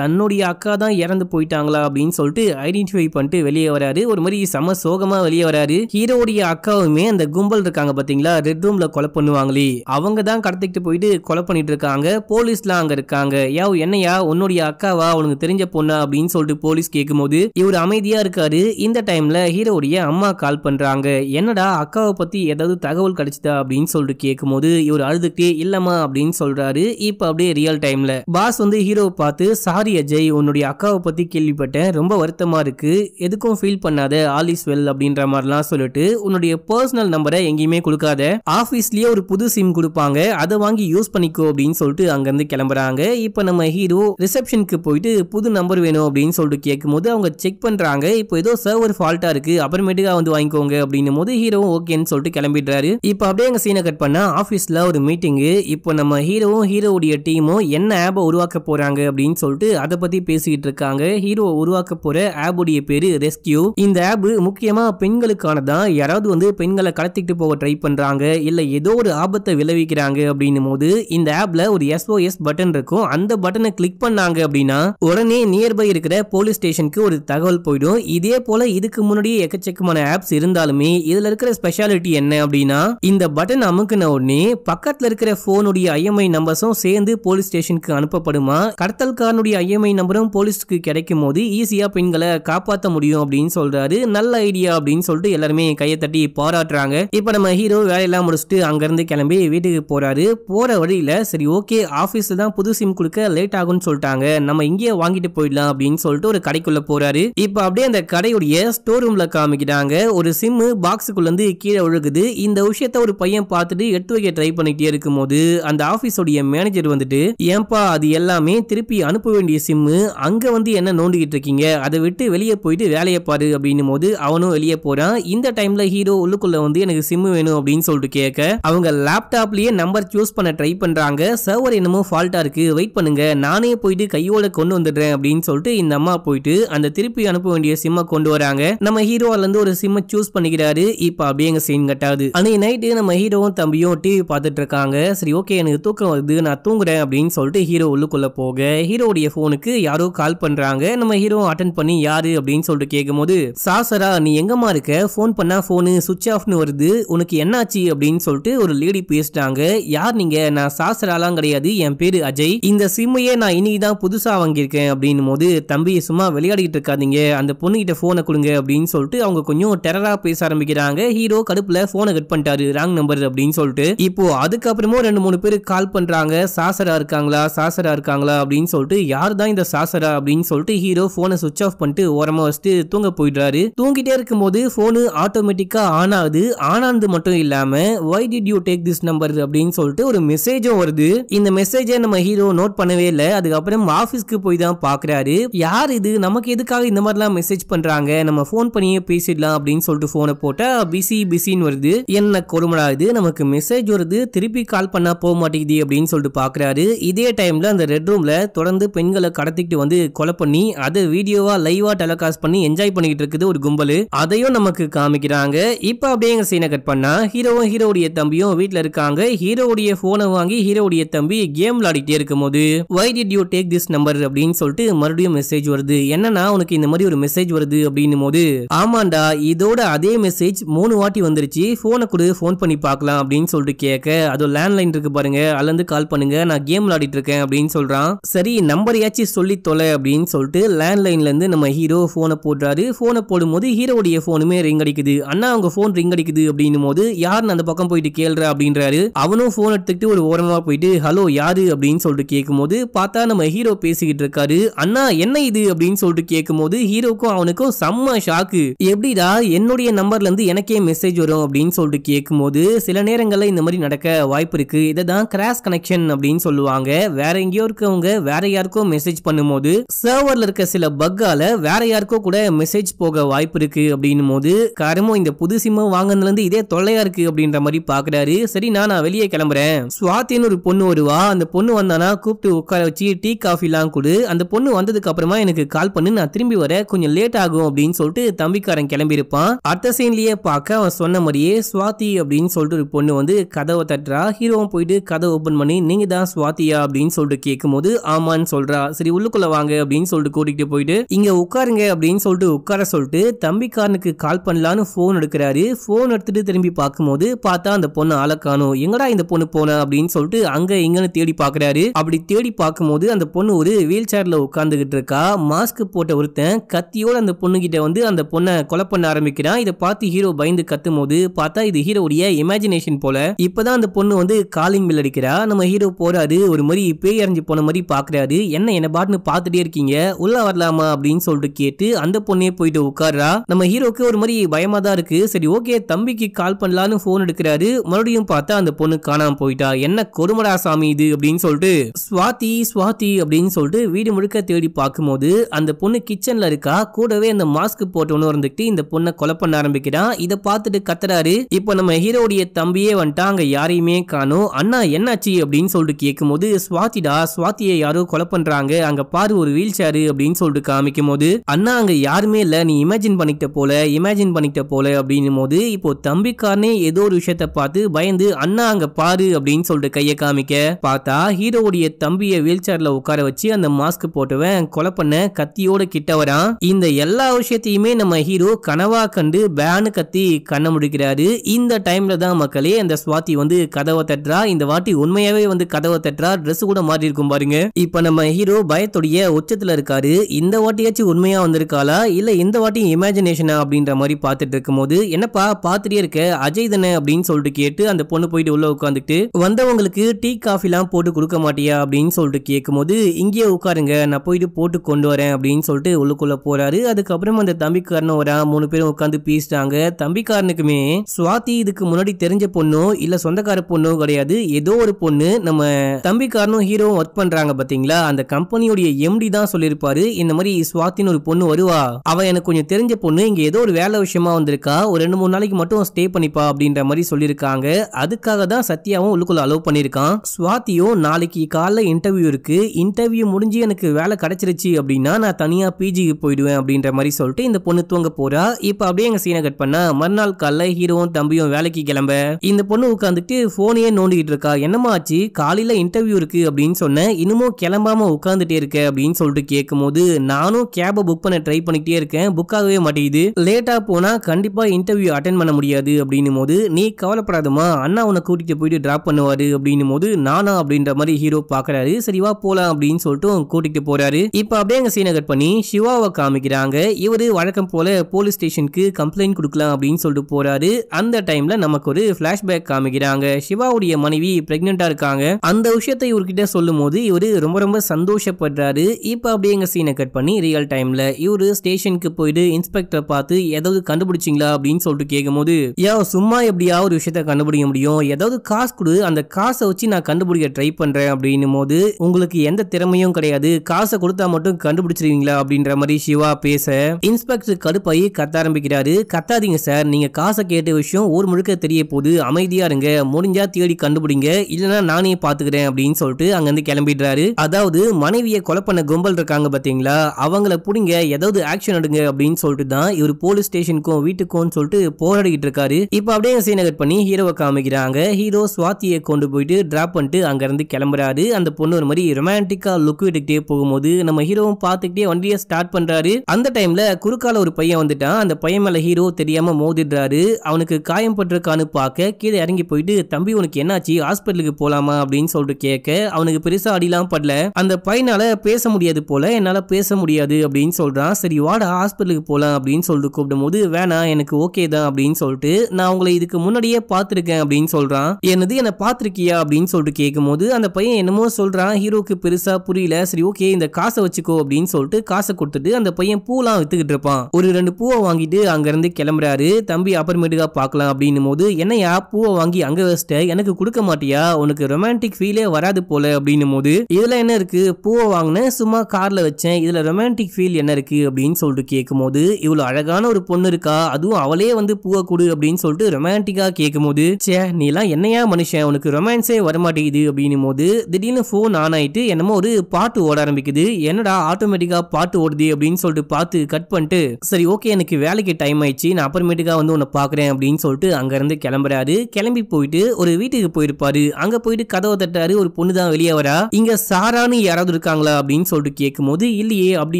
தன்னுடைய அக்கா தான் இறந்து போயிட்டாங்களா அப்படின்னு சொல்லிட்டு ஐடென்டிஃபை பண்ணிட்டு வெளியே வராரு ஒரு மாதிரி செம சோகமா வெளியே வராரு ஹீரோடைய அக்காவுமே அந்த கும்பல் இருக்காங்க பாத்தீங்களா ரெட் ரூம்ல கொலை பண்ணுவாங்களே அவங்க தான் கடத்திட்டு போயிட்டு கொலை பண்ணிட்டு இருக்காங்க போலீஸ்லாம் அங்க இருக்காங்க யாவ் என்னையா உன்னுடைய அக்காவா அவனுக்கு தெரிஞ்ச பொண்ணா அப்படின்னு சொல்லிட்டு போலீஸ் கேட்கும்போது இவர் அமைதியா இருக்காரு இந்த டைம்ல ஹீரோடைய அம்மா கால் பண்றாங்க என்னடா அக்காவை பத்தி ஏதாவது தகவல் கிடைச்சதா அப்படின்னு சொல்லிட்டு கேட்கும்போது இவர் அழுதுகிட்டே இல்லம்மா அப்படின்னு சொல்றாரு இப்ப அப்படியே ரியல் டைம்ல பாஸ் வந்து ஹீரோவை பார்த்து சாரி அஜய் உன்னுடைய அக்காவை பற்றி கேள்விப்பட்டேன் ரொம்ப வருத்தமாக இருக்குது எதுக்கும் ஃபீல் பண்ணாத ஆல் இஸ் வெல் அப்படின்ற மாதிரிலாம் சொல்லிட்டு உன்னுடைய பர்சனல் நம்பரை எங்கேயுமே கொடுக்காத ஆஃபீஸ்லேயே ஒரு புது சிம் கொடுப்பாங்க அதை வாங்கி யூஸ் பண்ணிக்கோ அப்படின்னு சொல்லிட்டு அங்கேருந்து கிளம்புறாங்க இப்போ நம்ம ஹீரோ ரிசப்ஷனுக்கு போயிட்டு புது நம்பர் வேணும் அப்படின்னு சொல்லிட்டு கேட்கும்போது அவங்க செக் பண்ணுறாங்க இப்போ ஏதோ சர்வர் ஃபால்ட்டாக இருக்குது அப்புறமேட்டுக்காக வந்து வாங்கிக்கோங்க அப்படின்னும் போது ஹீரோவும் ஓகேன்னு சொல்லிட்டு கிளம்பிடுறாரு இப்போ அப்படியே எங்கள் சீனை கட் பண்ணால் ஆஃபீஸில் ஒரு மீட்டிங்கு இப்போ நம்ம ஹீரோவும் ஹீரோவுடைய டீமும் என்ன ஆப்பை உருவாக்க போகிறாங்க அப்படின்னு சொல்லிட்டு அதை பற்றி பேசிக்கிட்டு இருக்காங்க ஹீரோ உருவாக்க போற உடைய பேரு ரெஸ்கியூ இந்த ஆப் முக்கியமா பெண்களுக்கானதான் யாராவது வந்து பெண்களை கடத்திட்டு போக ட்ரை பண்றாங்க இல்ல ஏதோ ஒரு ஆபத்தை விளைவிக்கிறாங்க அப்படின்னு போது இந்த ஆப்ல ஒரு எஸ்ஓஎஸ் பட்டன் இருக்கும் அந்த பட்டனை கிளிக் பண்ணாங்க அப்படின்னா உடனே நியர்பை இருக்கிற போலீஸ் ஸ்டேஷனுக்கு ஒரு தகவல் போயிடும் இதே போல இதுக்கு முன்னாடியே எக்கச்சக்கமான ஆப்ஸ் இருந்தாலுமே இதுல இருக்கிற ஸ்பெஷாலிட்டி என்ன அப்படின்னா இந்த பட்டன் அமுக்குன உடனே பக்கத்துல இருக்கிற போனுடைய ஐஎம்ஐ நம்பர்ஸும் சேர்ந்து போலீஸ் ஸ்டேஷனுக்கு அனுப்பப்படுமா கடத்தல்காரனுடைய ஐஎம்ஐ நம்பர் விவரம் போலீஸ்க்கு கிடைக்கும் போது ஈஸியாக பெண்களை காப்பாற்ற முடியும் அப்படின்னு சொல்கிறாரு நல்ல ஐடியா அப்படின்னு சொல்லிட்டு எல்லாருமே கையை தட்டி பாராட்டுறாங்க இப்போ நம்ம ஹீரோ வேலையெல்லாம் முடிச்சுட்டு அங்கேருந்து கிளம்பி வீட்டுக்கு போகிறாரு போகிற வழியில் சரி ஓகே ஆஃபீஸில் தான் புது சிம் கொடுக்க லேட் ஆகும்னு சொல்லிட்டாங்க நம்ம இங்கேயே வாங்கிட்டு போயிடலாம் அப்படின்னு சொல்லிட்டு ஒரு கடைக்குள்ளே போகிறாரு இப்போ அப்படியே அந்த கடையுடைய ஸ்டோர் ரூமில் காமிக்கிறாங்க ஒரு சிம்மு பாக்ஸுக்குள்ளேருந்து கீழே ஒழுகுது இந்த விஷயத்த ஒரு பையன் பார்த்துட்டு எடுத்து வைக்க ட்ரை பண்ணிட்டே இருக்கும்போது அந்த ஆஃபீஸோடைய மேனேஜர் வந்துட்டு ஏன்பா அது எல்லாமே திருப்பி அனுப்ப வேண்டிய சிம்மு அங்கே வந்து என்ன நோண்டிக்கிட்டு இருக்கீங்க அதை விட்டு வெளியே போயிட்டு வேலையை பாரு அப்படின்னும் போது அவனும் வெளியே போகிறான் இந்த டைமில் ஹீரோ உள்ளுக்குள்ளே வந்து எனக்கு சிம்மு வேணும் அப்படின்னு சொல்லிட்டு கேட்க அவங்க லேப்டாப்லேயே நம்பர் சூஸ் பண்ண ட்ரை பண்ணுறாங்க சர்வர் என்னமோ ஃபால்ட்டாக இருக்குது வெயிட் பண்ணுங்க நானே போயிட்டு கையோட கொண்டு வந்துடுறேன் அப்படின்னு சொல்லிட்டு இந்த அம்மா போயிட்டு அந்த திருப்பி அனுப்ப வேண்டிய சிம்மை கொண்டு வராங்க நம்ம ஹீரோலேருந்து ஒரு சிம்மை சூஸ் பண்ணிக்கிறாரு இப்போ அப்படியே எங்கள் சீன் கட்டாது அன்னை நைட்டு நம்ம ஹீரோவும் தம்பியும் டிவி பார்த்துட்டு இருக்காங்க சரி ஓகே எனக்கு தூக்கம் வருது நான் தூங்குறேன் அப்படின்னு சொல்லிட்டு ஹீரோ உள்ளுக்குள்ளே போக ஹீரோடைய ஃபோனுக்கு யாரோ கால் பண்றாங்க நம்ம ஹீரோ அட்டன் பண்ணி யாரு அப்படின்னு சொல்லிட்டு கேட்கும்போது சாசரா நீ எங்கம்மா இருக்க ஃபோன் பண்ணா ஃபோனு சுவிச் ஆஃப்னு வருது உனக்கு என்னாச்சு அப்படின்னு சொல்லிட்டு ஒரு லேடி பேசிட்டாங்க யார் நீங்க நான் சாசராலாம் கிடையாது என் பேரு அஜய் இந்த சிம்மையே நான் இன்னைக்கு தான் புதுசா வாங்கியிருக்கேன் அப்படின்னும் போது தம்பி சும்மா விளையாடிட்டு இருக்காதீங்க அந்த பொண்ணு கிட்ட போனை கொடுங்க அப்படின்னு சொல்லிட்டு அவங்க கொஞ்சம் டெரரா பேச ஆரம்பிக்கிறாங்க ஹீரோ கடுப்புல போனை கட் பண்ணிட்டாரு ராங் நம்பர் அப்படின்னு சொல்லிட்டு இப்போ அதுக்கப்புறமும் ரெண்டு மூணு பேர் கால் பண்றாங்க சாசரா இருக்காங்களா சாசரா இருக்காங்களா அப்படின்னு சொல்லிட்டு யார் தான் இந்த ஆசரா அப்படின்னு சொல்லிட்டு ஹீரோ போனை சுவிச் ஆஃப் பண்ணிட்டு ஓரமா வச்சுட்டு தூங்க போயிடுறாரு தூங்கிட்டே இருக்கும்போது போனு ஆட்டோமேட்டிக்கா ஆன் ஆகுது ஆனானது மட்டும் இல்லாம why did you take this number அப்படின்னு சொல்லிட்டு ஒரு மெசேஜும் வருது இந்த மெசேஜை நம்ம ஹீரோ நோட் பண்ணவே இல்லை அதுக்கப்புறம் ஆஃபீஸ்க்கு போய் தான் பாக்குறாரு யார் இது நமக்கு எதுக்காக இந்த மாதிரிலாம் மெசேஜ் பண்றாங்க நம்ம ஃபோன் பண்ணியே பேசிடலாம் அப்படின்னு சொல்லிட்டு ஃபோனை போட்டா பிஸி பிஸின்னு வருது என்ன கொருமடா இது நமக்கு மெசேஜ் வருது திருப்பி கால் பண்ணா போக மாட்டேங்குது அப்படின்னு சொல்லிட்டு பாக்குறாரு இதே டைம்ல அந்த ரெட் ரூம்ல தொடர்ந்து பெண்களை கடத்திட்டு யூனிவர்சிட்டி வந்து கொலை பண்ணி அது வீடியோவா லைவா டெலகாஸ்ட் பண்ணி என்ஜாய் பண்ணிக்கிட்டு இருக்குது ஒரு கும்பல் அதையும் நமக்கு காமிக்கிறாங்க இப்போ அப்படியே எங்க சீனை கட் பண்ணா ஹீரோவும் ஹீரோடைய தம்பியும் வீட்டுல இருக்காங்க ஹீரோவுடைய போனை வாங்கி ஹீரோவுடைய தம்பி கேம் விளையாடிட்டே இருக்கும் போது why did you take this number அப்படின்னு சொல்லிட்டு மறுபடியும் மெசேஜ் வருது என்னன்னா உனக்கு இந்த மாதிரி ஒரு மெசேஜ் வருது அப்படின்னு போது ஆமாண்டா இதோட அதே மெசேஜ் மூணு வாட்டி வந்துருச்சு போனை கொடு ஃபோன் பண்ணி பார்க்கலாம் அப்படின்னு சொல்லிட்டு கேட்க அது லேண்ட்லைன் இருக்கு பாருங்க இருந்து கால் பண்ணுங்க நான் கேம் விளையாடிட்டு இருக்கேன் அப்படின்னு சொல்றான் சரி நம்பர் நம்பரையாச்சும் சொல்லி எப்படி தொலை அப்படின்னு சொல்லிட்டு லேண்ட்லைன்லேருந்து நம்ம ஹீரோ ஃபோனை போடுறாரு ஃபோனை போடும்போது ஹீரோடைய ஃபோனுமே ரிங் அடிக்குது அண்ணா அவங்க ஃபோன் ரிங் அடிக்குது அப்படின்னும் போது யாருன்னு அந்த பக்கம் போயிட்டு கேள்ற அப்படின்றாரு அவனும் ஃபோன் எடுத்துக்கிட்டு ஒரு ஓரமாக போயிட்டு ஹலோ யாரு அப்படின்னு சொல்லிட்டு கேட்கும்போது பார்த்தா நம்ம ஹீரோ பேசிக்கிட்டு இருக்காரு அண்ணா என்ன இது அப்படின்னு சொல்லிட்டு கேட்கும்போது ஹீரோக்கும் அவனுக்கும் செம்ம ஷாக்கு எப்படிடா என்னுடைய நம்பர்ல இருந்து எனக்கே மெசேஜ் வரும் அப்படின்னு சொல்லிட்டு கேட்கும்போது சில நேரங்களில் இந்த மாதிரி நடக்க வாய்ப்பு இருக்கு இதை தான் கிராஷ் கனெக்ஷன் அப்படின்னு சொல்லுவாங்க வேற எங்கேயோ இருக்கவங்க வேற யாருக்கும் மெசேஜ் பண்ணும் அப்படின்னும் போது சர்வர்ல இருக்க சில பக்கால வேற யாருக்கோ கூட மெசேஜ் போக வாய்ப்பு இருக்கு அப்படின்னும் போது கருமோ இந்த புது சிம்ம வாங்கினதுல இருந்து இதே தொல்லையா இருக்கு அப்படின்ற மாதிரி பாக்குறாரு சரி நான் வெளியே கிளம்புறேன் சுவாத்தின்னு ஒரு பொண்ணு வருவா அந்த பொண்ணு வந்தானா கூப்பிட்டு உட்கார வச்சு டீ காஃபி எல்லாம் கொடு அந்த பொண்ணு வந்ததுக்கு அப்புறமா எனக்கு கால் பண்ணு நான் திரும்பி வர கொஞ்சம் லேட் ஆகும் அப்படின்னு சொல்லிட்டு தம்பிக்காரன் கிளம்பி இருப்பான் அடுத்த சீன்லயே பார்க்க அவன் சொன்ன மாதிரியே சுவாதி அப்படின்னு சொல்லிட்டு ஒரு பொண்ணு வந்து கதவை தட்டுறா ஹீரோவும் போயிட்டு கதை ஓபன் பண்ணி நீங்க தான் சுவாத்தியா அப்படின்னு சொல்லிட்டு கேட்கும்போது ஆமான்னு சொல்றா சரி உள்ள ரூமுக்குள்ள வாங்க அப்படின்னு சொல்லிட்டு கூட்டிகிட்டு போயிட்டு இங்க உட்காருங்க அப்படின்னு சொல்லிட்டு உட்கார சொல்லிட்டு தம்பிக்காரனுக்கு கால் பண்ணலான்னு போன் எடுக்கிறாரு போன் எடுத்துட்டு திரும்பி பார்க்கும்போது பார்த்தா அந்த பொண்ணு ஆளை காணும் எங்கடா இந்த பொண்ணு போன அப்படின்னு சொல்லிட்டு அங்க இங்கன்னு தேடி பாக்குறாரு அப்படி தேடி பார்க்கும்போது அந்த பொண்ணு ஒரு வீல் சேர்ல உட்கார்ந்துகிட்டு இருக்கா மாஸ்க் போட்ட ஒருத்தன் கத்தியோட அந்த பொண்ணு கிட்ட வந்து அந்த பொண்ணை கொலை பண்ண ஆரம்பிக்கிறான் இதை பார்த்து ஹீரோ பயந்து கத்தும் போது பார்த்தா இது ஹீரோடைய இமேஜினேஷன் போல இப்பதான் அந்த பொண்ணு வந்து காலிங் பில் அடிக்கிறா நம்ம ஹீரோ போறாரு ஒரு மாதிரி பேய் அறிஞ்சு போன மாதிரி பாக்குறாரு என்ன என்ன பாட்னு பார்த்துட்டே இருக்கீங்க உள்ள வரலாமா அப்படின்னு சொல்லிட்டு கேட்டு அந்த பொண்ணே போயிட்டு உட்காரா நம்ம ஹீரோக்கு ஒரு மாதிரி பயமா தான் இருக்கு சரி ஓகே தம்பிக்கு கால் பண்ணலான்னு போன் எடுக்கிறாரு மறுபடியும் பார்த்தா அந்த பொண்ணு காணாம போயிட்டா என்ன கொடுமடா சாமி இது அப்படின்னு சொல்லிட்டு ஸ்வாதி சுவாதி அப்படின்னு சொல்லிட்டு வீடு முழுக்க தேடி பார்க்கும்போது அந்த பொண்ணு கிச்சன்ல இருக்கா கூடவே அந்த மாஸ்க் போட்டவனும் இருந்துட்டு இந்த பொண்ணை கொலை பண்ண ஆரம்பிக்கிறான் இதை பார்த்துட்டு கத்துறாரு இப்போ நம்ம ஹீரோடைய தம்பியே வந்துட்டா அங்க யாரையுமே காணும் அண்ணா என்னாச்சு அப்படின்னு சொல்லிட்டு கேட்கும்போது ஸ்வாதிடா சுவாத்தியை யாரோ கொலை பண்றாங்க அங்க பாரு ஒரு வீல் சேரு அப்படின்னு சொல்லிட்டு காமிக்கும் போது அண்ணா அங்க யாருமே இல்ல நீ இமேஜின் பண்ணிக்கிட்ட போல இமேஜின் பண்ணிக்கிட்ட போல அப்படின்னும் போது இப்போ தம்பிக்காரனே ஏதோ ஒரு விஷயத்த பார்த்து பயந்து அண்ணா அங்க பாரு அப்படின்னு சொல்லிட்டு கையை காமிக்க பார்த்தா ஹீரோவுடைய தம்பியை வீல் சேர்ல உட்கார வச்சு அந்த மாஸ்க் போட்டுவன் கொலை பண்ண கத்தியோட கிட்ட வரான் இந்த எல்லா விஷயத்தையுமே நம்ம ஹீரோ கனவா கண்டு பேனு கத்தி கண்ண முடிக்கிறாரு இந்த டைம்ல தான் மக்களே அந்த சுவாதி வந்து கதவை தட்டுறா இந்த வாட்டி உண்மையாவே வந்து கதவை தட்டுறா ட்ரெஸ் கூட மாறி இருக்கும் பாருங்க இப்ப நம்ம ஹீரோ பயத்தோட கூடிய உச்சத்தில் இருக்காரு இந்த வாட்டியாச்சும் உண்மையாக வந்திருக்காளா இல்லை இந்த வாட்டியும் இமேஜினேஷனா அப்படின்ற மாதிரி இருக்கும் போது என்னப்பா பார்த்துட்டே இருக்க அஜய் தானே அப்படின்னு சொல்லிட்டு கேட்டு அந்த பொண்ணு போயிட்டு உள்ள உட்காந்துட்டு வந்தவங்களுக்கு டீ காஃபிலாம் போட்டு கொடுக்க மாட்டியா அப்படின்னு சொல்லிட்டு கேட்கும்போது இங்கேயே உட்காருங்க நான் போயிட்டு போட்டு கொண்டு வரேன் அப்படின்னு சொல்லிட்டு உள்ளுக்குள்ள போறாரு அதுக்கப்புறம் அந்த தம்பிக்காரனும் வரா மூணு பேரும் உட்காந்து பேசிட்டாங்க தம்பிக்காரனுக்குமே சுவாதி இதுக்கு முன்னாடி தெரிஞ்ச பொண்ணோ இல்ல சொந்தக்கார பொண்ணோ கிடையாது ஏதோ ஒரு பொண்ணு நம்ம தம்பிக்காரனும் ஹீரோவும் ஒர்க் பண்றாங்க பாத்தீங்களா அந்த கம்பெனியுடைய எம்டி தான் சொல்லியிருப்பாரு இந்த மாதிரி சுவாத்தின் ஒரு பொண்ணு வருவா அவ எனக்கு கொஞ்சம் தெரிஞ்ச பொண்ணு இங்க ஏதோ ஒரு வேலை விஷயமா வந்திருக்கா ஒரு ரெண்டு மூணு நாளைக்கு மட்டும் ஸ்டே பண்ணிப்பா அப்படின்ற மாதிரி சொல்லியிருக்காங்க அதுக்காக தான் சத்யாவும் உள்ளுக்குள்ள அலோவ் பண்ணியிருக்கான் சுவாத்தியும் நாளைக்கு காலைல இன்டர்வியூ இருக்கு இன்டர்வியூ முடிஞ்சு எனக்கு வேலை கிடைச்சிருச்சு அப்படின்னா நான் தனியா பிஜிக்கு போயிடுவேன் அப்படின்ற மாதிரி சொல்லிட்டு இந்த பொண்ணு தூங்க போறா இப்ப அப்படியே எங்க சீனை கட் பண்ண மறுநாள் காலைல ஹீரோவும் தம்பியும் வேலைக்கு கிளம்ப இந்த பொண்ணு உட்காந்துட்டு போனையே நோண்டிக்கிட்டு இருக்கா என்னமாச்சு ஆச்சு காலையில இன்டர்வியூ இருக்கு அப்படின்னு சொன்ன இன்னமும் கிளம்பாம உட்காந்துட்டே இருக்க அப்படின்னு சொல்லிட்டு கேட்கும் போது நானும் கேபை புக் பண்ண ட்ரை பண்ணிக்கிட்டே இருக்கேன் புக் ஆகவே மாட்டேங்குது லேட்டா போனா கண்டிப்பா இன்டர்வியூ அட்டன் பண்ண முடியாது அப்படின்னும் போது நீ கவலைப்படாதமா அண்ணா உன்னை கூட்டிட்டு போயிட்டு ட்ராப் பண்ணுவாரு அப்படின்னும் போது நானா அப்படின்ற மாதிரி ஹீரோ பாக்குறாரு சரிவா போலாம் அப்படின்னு சொல்லிட்டு கூட்டிட்டு போறாரு இப்போ அப்படியே அங்க சீனை கட் பண்ணி சிவாவை காமிக்கிறாங்க இவரு வழக்கம் போல போலீஸ் ஸ்டேஷனுக்கு கம்ப்ளைண்ட் கொடுக்கலாம் அப்படின்னு சொல்லிட்டு போறாரு அந்த டைம்ல நமக்கு ஒரு பிளாஷ்பேக் காமிக்கிறாங்க சிவாவுடைய மனைவி ப்ரெக்னெண்ட்டாக இருக்காங்க அந்த விஷயத்தை இவர்கிட்ட சொல்லும் போது இவரு ரொம்ப ரொம்ப சந்தோஷப்படுறாரு சொல்கிறாரு இப்போ அப்படியே எங்கள் சீனை கட் பண்ணி ரியல் டைமில் இவர் ஸ்டேஷனுக்கு போயிட்டு இன்ஸ்பெக்டர் பார்த்து ஏதாவது கண்டுபிடிச்சிங்களா அப்படின்னு சொல்லிட்டு கேட்கும்போது யோ சும்மா எப்படியா ஒரு விஷயத்த கண்டுபிடிக்க முடியும் ஏதாவது காசு கொடு அந்த காசை வச்சு நான் கண்டுபிடிக்க ட்ரை பண்ணுறேன் அப்படின்னும் போது உங்களுக்கு எந்த திறமையும் கிடையாது காசை கொடுத்தா மட்டும் கண்டுபிடிச்சிருவீங்களா அப்படின்ற மாதிரி சிவா பேச இன்ஸ்பெக்டர் கடுப்பாயி கத்த ஆரம்பிக்கிறாரு கத்தாதீங்க சார் நீங்க காசை கேட்ட விஷயம் ஊர் முழுக்க தெரிய போது அமைதியா இருங்க முடிஞ்சா தேடி கண்டுபிடிங்க இல்லைன்னா நானே பாத்துக்கிறேன் அப்படின்னு சொல்லிட்டு இருந்து கிளம்பிடுறாரு அதாவது மனைவியை கொலை பண்ண கும்பல் இருக்காங்க பார்த்தீங்களா அவங்கள பிடிங்க ஏதாவது ஆக்ஷன் எடுங்க அப்படின்னு சொல்லிட்டு தான் இவர் போலீஸ் ஸ்டேஷனுக்கும் வீட்டுக்கும் சொல்லிட்டு போராடிக்கிட்டு இருக்காரு இப்போ அப்படியே சீனகட் பண்ணி ஹீரோவை காமிக்கிறாங்க ஹீரோ சுவாத்தியை கொண்டு போயிட்டு டிராப் பண்ணிட்டு அங்கேருந்து கிளம்புறாரு அந்த பொண்ணு ஒரு மாதிரி ரொமான்டிக்காக லுக் விட்டுக்கிட்டே போகும்போது நம்ம ஹீரோவும் பார்த்துக்கிட்டே வண்டியை ஸ்டார்ட் பண்ணுறாரு அந்த டைமில் குறுக்கால ஒரு பையன் வந்துட்டான் அந்த பையன் மேலே ஹீரோ தெரியாமல் மோதிடுறாரு அவனுக்கு காயம் பட்டிருக்கான்னு பார்க்க கீழே இறங்கி போயிட்டு தம்பி உனக்கு என்னாச்சு ஹாஸ்பிட்டலுக்கு போகலாமா அப்படின்னு சொல்லிட்டு கேட்க அவனுக்கு பெருசாக அடிலாம் படல அந்த பையனால் பேச முடியாது போல் என்னால் பேச முடியாது அப்படின்னு சொல்கிறான் சரி வாடா ஹாஸ்பிட்டலுக்கு போகலாம் அப்படின்னு சொல்லிட்டு கூப்பிடும்போது வேணாம் எனக்கு ஓகே தான் அப்படின்னு சொல்லிட்டு நான் உங்களை இதுக்கு முன்னாடியே பார்த்துருக்கேன் அப்படின்னு சொல்கிறான் என்னது என்னை பார்த்துருக்கியா அப்படின்னு சொல்லிட்டு கேட்கும்போது அந்த பையன் என்னமோ சொல்கிறான் ஹீரோக்கு பெருசாக புரியல சரி ஓகே இந்த காசை வச்சுக்கோ அப்படின்னு சொல்லிட்டு காசை கொடுத்துட்டு அந்த பையன் பூலாம் வித்துக்கிட்டு இருப்பான் ஒரு ரெண்டு பூவை வாங்கிட்டு அங்கேருந்து கிளம்புறாரு தம்பி அப்புறமேட்டுக்காக பார்க்கலாம் அப்படின்னும் போது என்னையா பூவை வாங்கி அங்கே வச்சுட்ட எனக்கு கொடுக்க மாட்டியா உனக்கு ரொமான்டிக் ஃபீலே வராது போல அப்படின்னு போது இதில் என்ன இருக்கு பூவை வாங்கினா வாங்கினேன் சும்மா காரில் வச்சேன் இதில் ரொமான்டிக் ஃபீல் என்ன இருக்குது அப்படின்னு சொல்லிட்டு கேட்கும்போது இவ்வளோ அழகான ஒரு பொண்ணு இருக்கா அதுவும் அவளே வந்து பூவை கொடு அப்படின்னு சொல்லிட்டு ரொமான்டிக்காக கேட்கும்போது சே நீலாம் என்னையா மனுஷன் உனக்கு ரொமான்ஸே வரமாட்டேங்குது அப்படின்னும் போது திடீர்னு ஃபோன் ஆன் ஆகிட்டு என்னமோ ஒரு பாட்டு ஓட ஆரம்பிக்குது என்னடா ஆட்டோமேட்டிக்காக பாட்டு ஓடுது அப்படின்னு சொல்லிட்டு பார்த்து கட் பண்ணிட்டு சரி ஓகே எனக்கு வேலைக்கு டைம் ஆயிடுச்சு நான் அப்புறமேட்டுக்காக வந்து உன்னை பார்க்குறேன் அப்படின்னு சொல்லிட்டு அங்கேருந்து கிளம்புறாரு கிளம்பி போயிட்டு ஒரு வீட்டுக்கு போயிருப்பாரு அங்கே போயிட்டு கதவை தட்டாரு ஒரு பொண்ணு தான் வெளியே வரா இங்கே சாரான்னு யாராவது இருக்காங்களா அப்படின்னு சொல்லிட்டு கேட்கும்போது இல்லையே அப்படி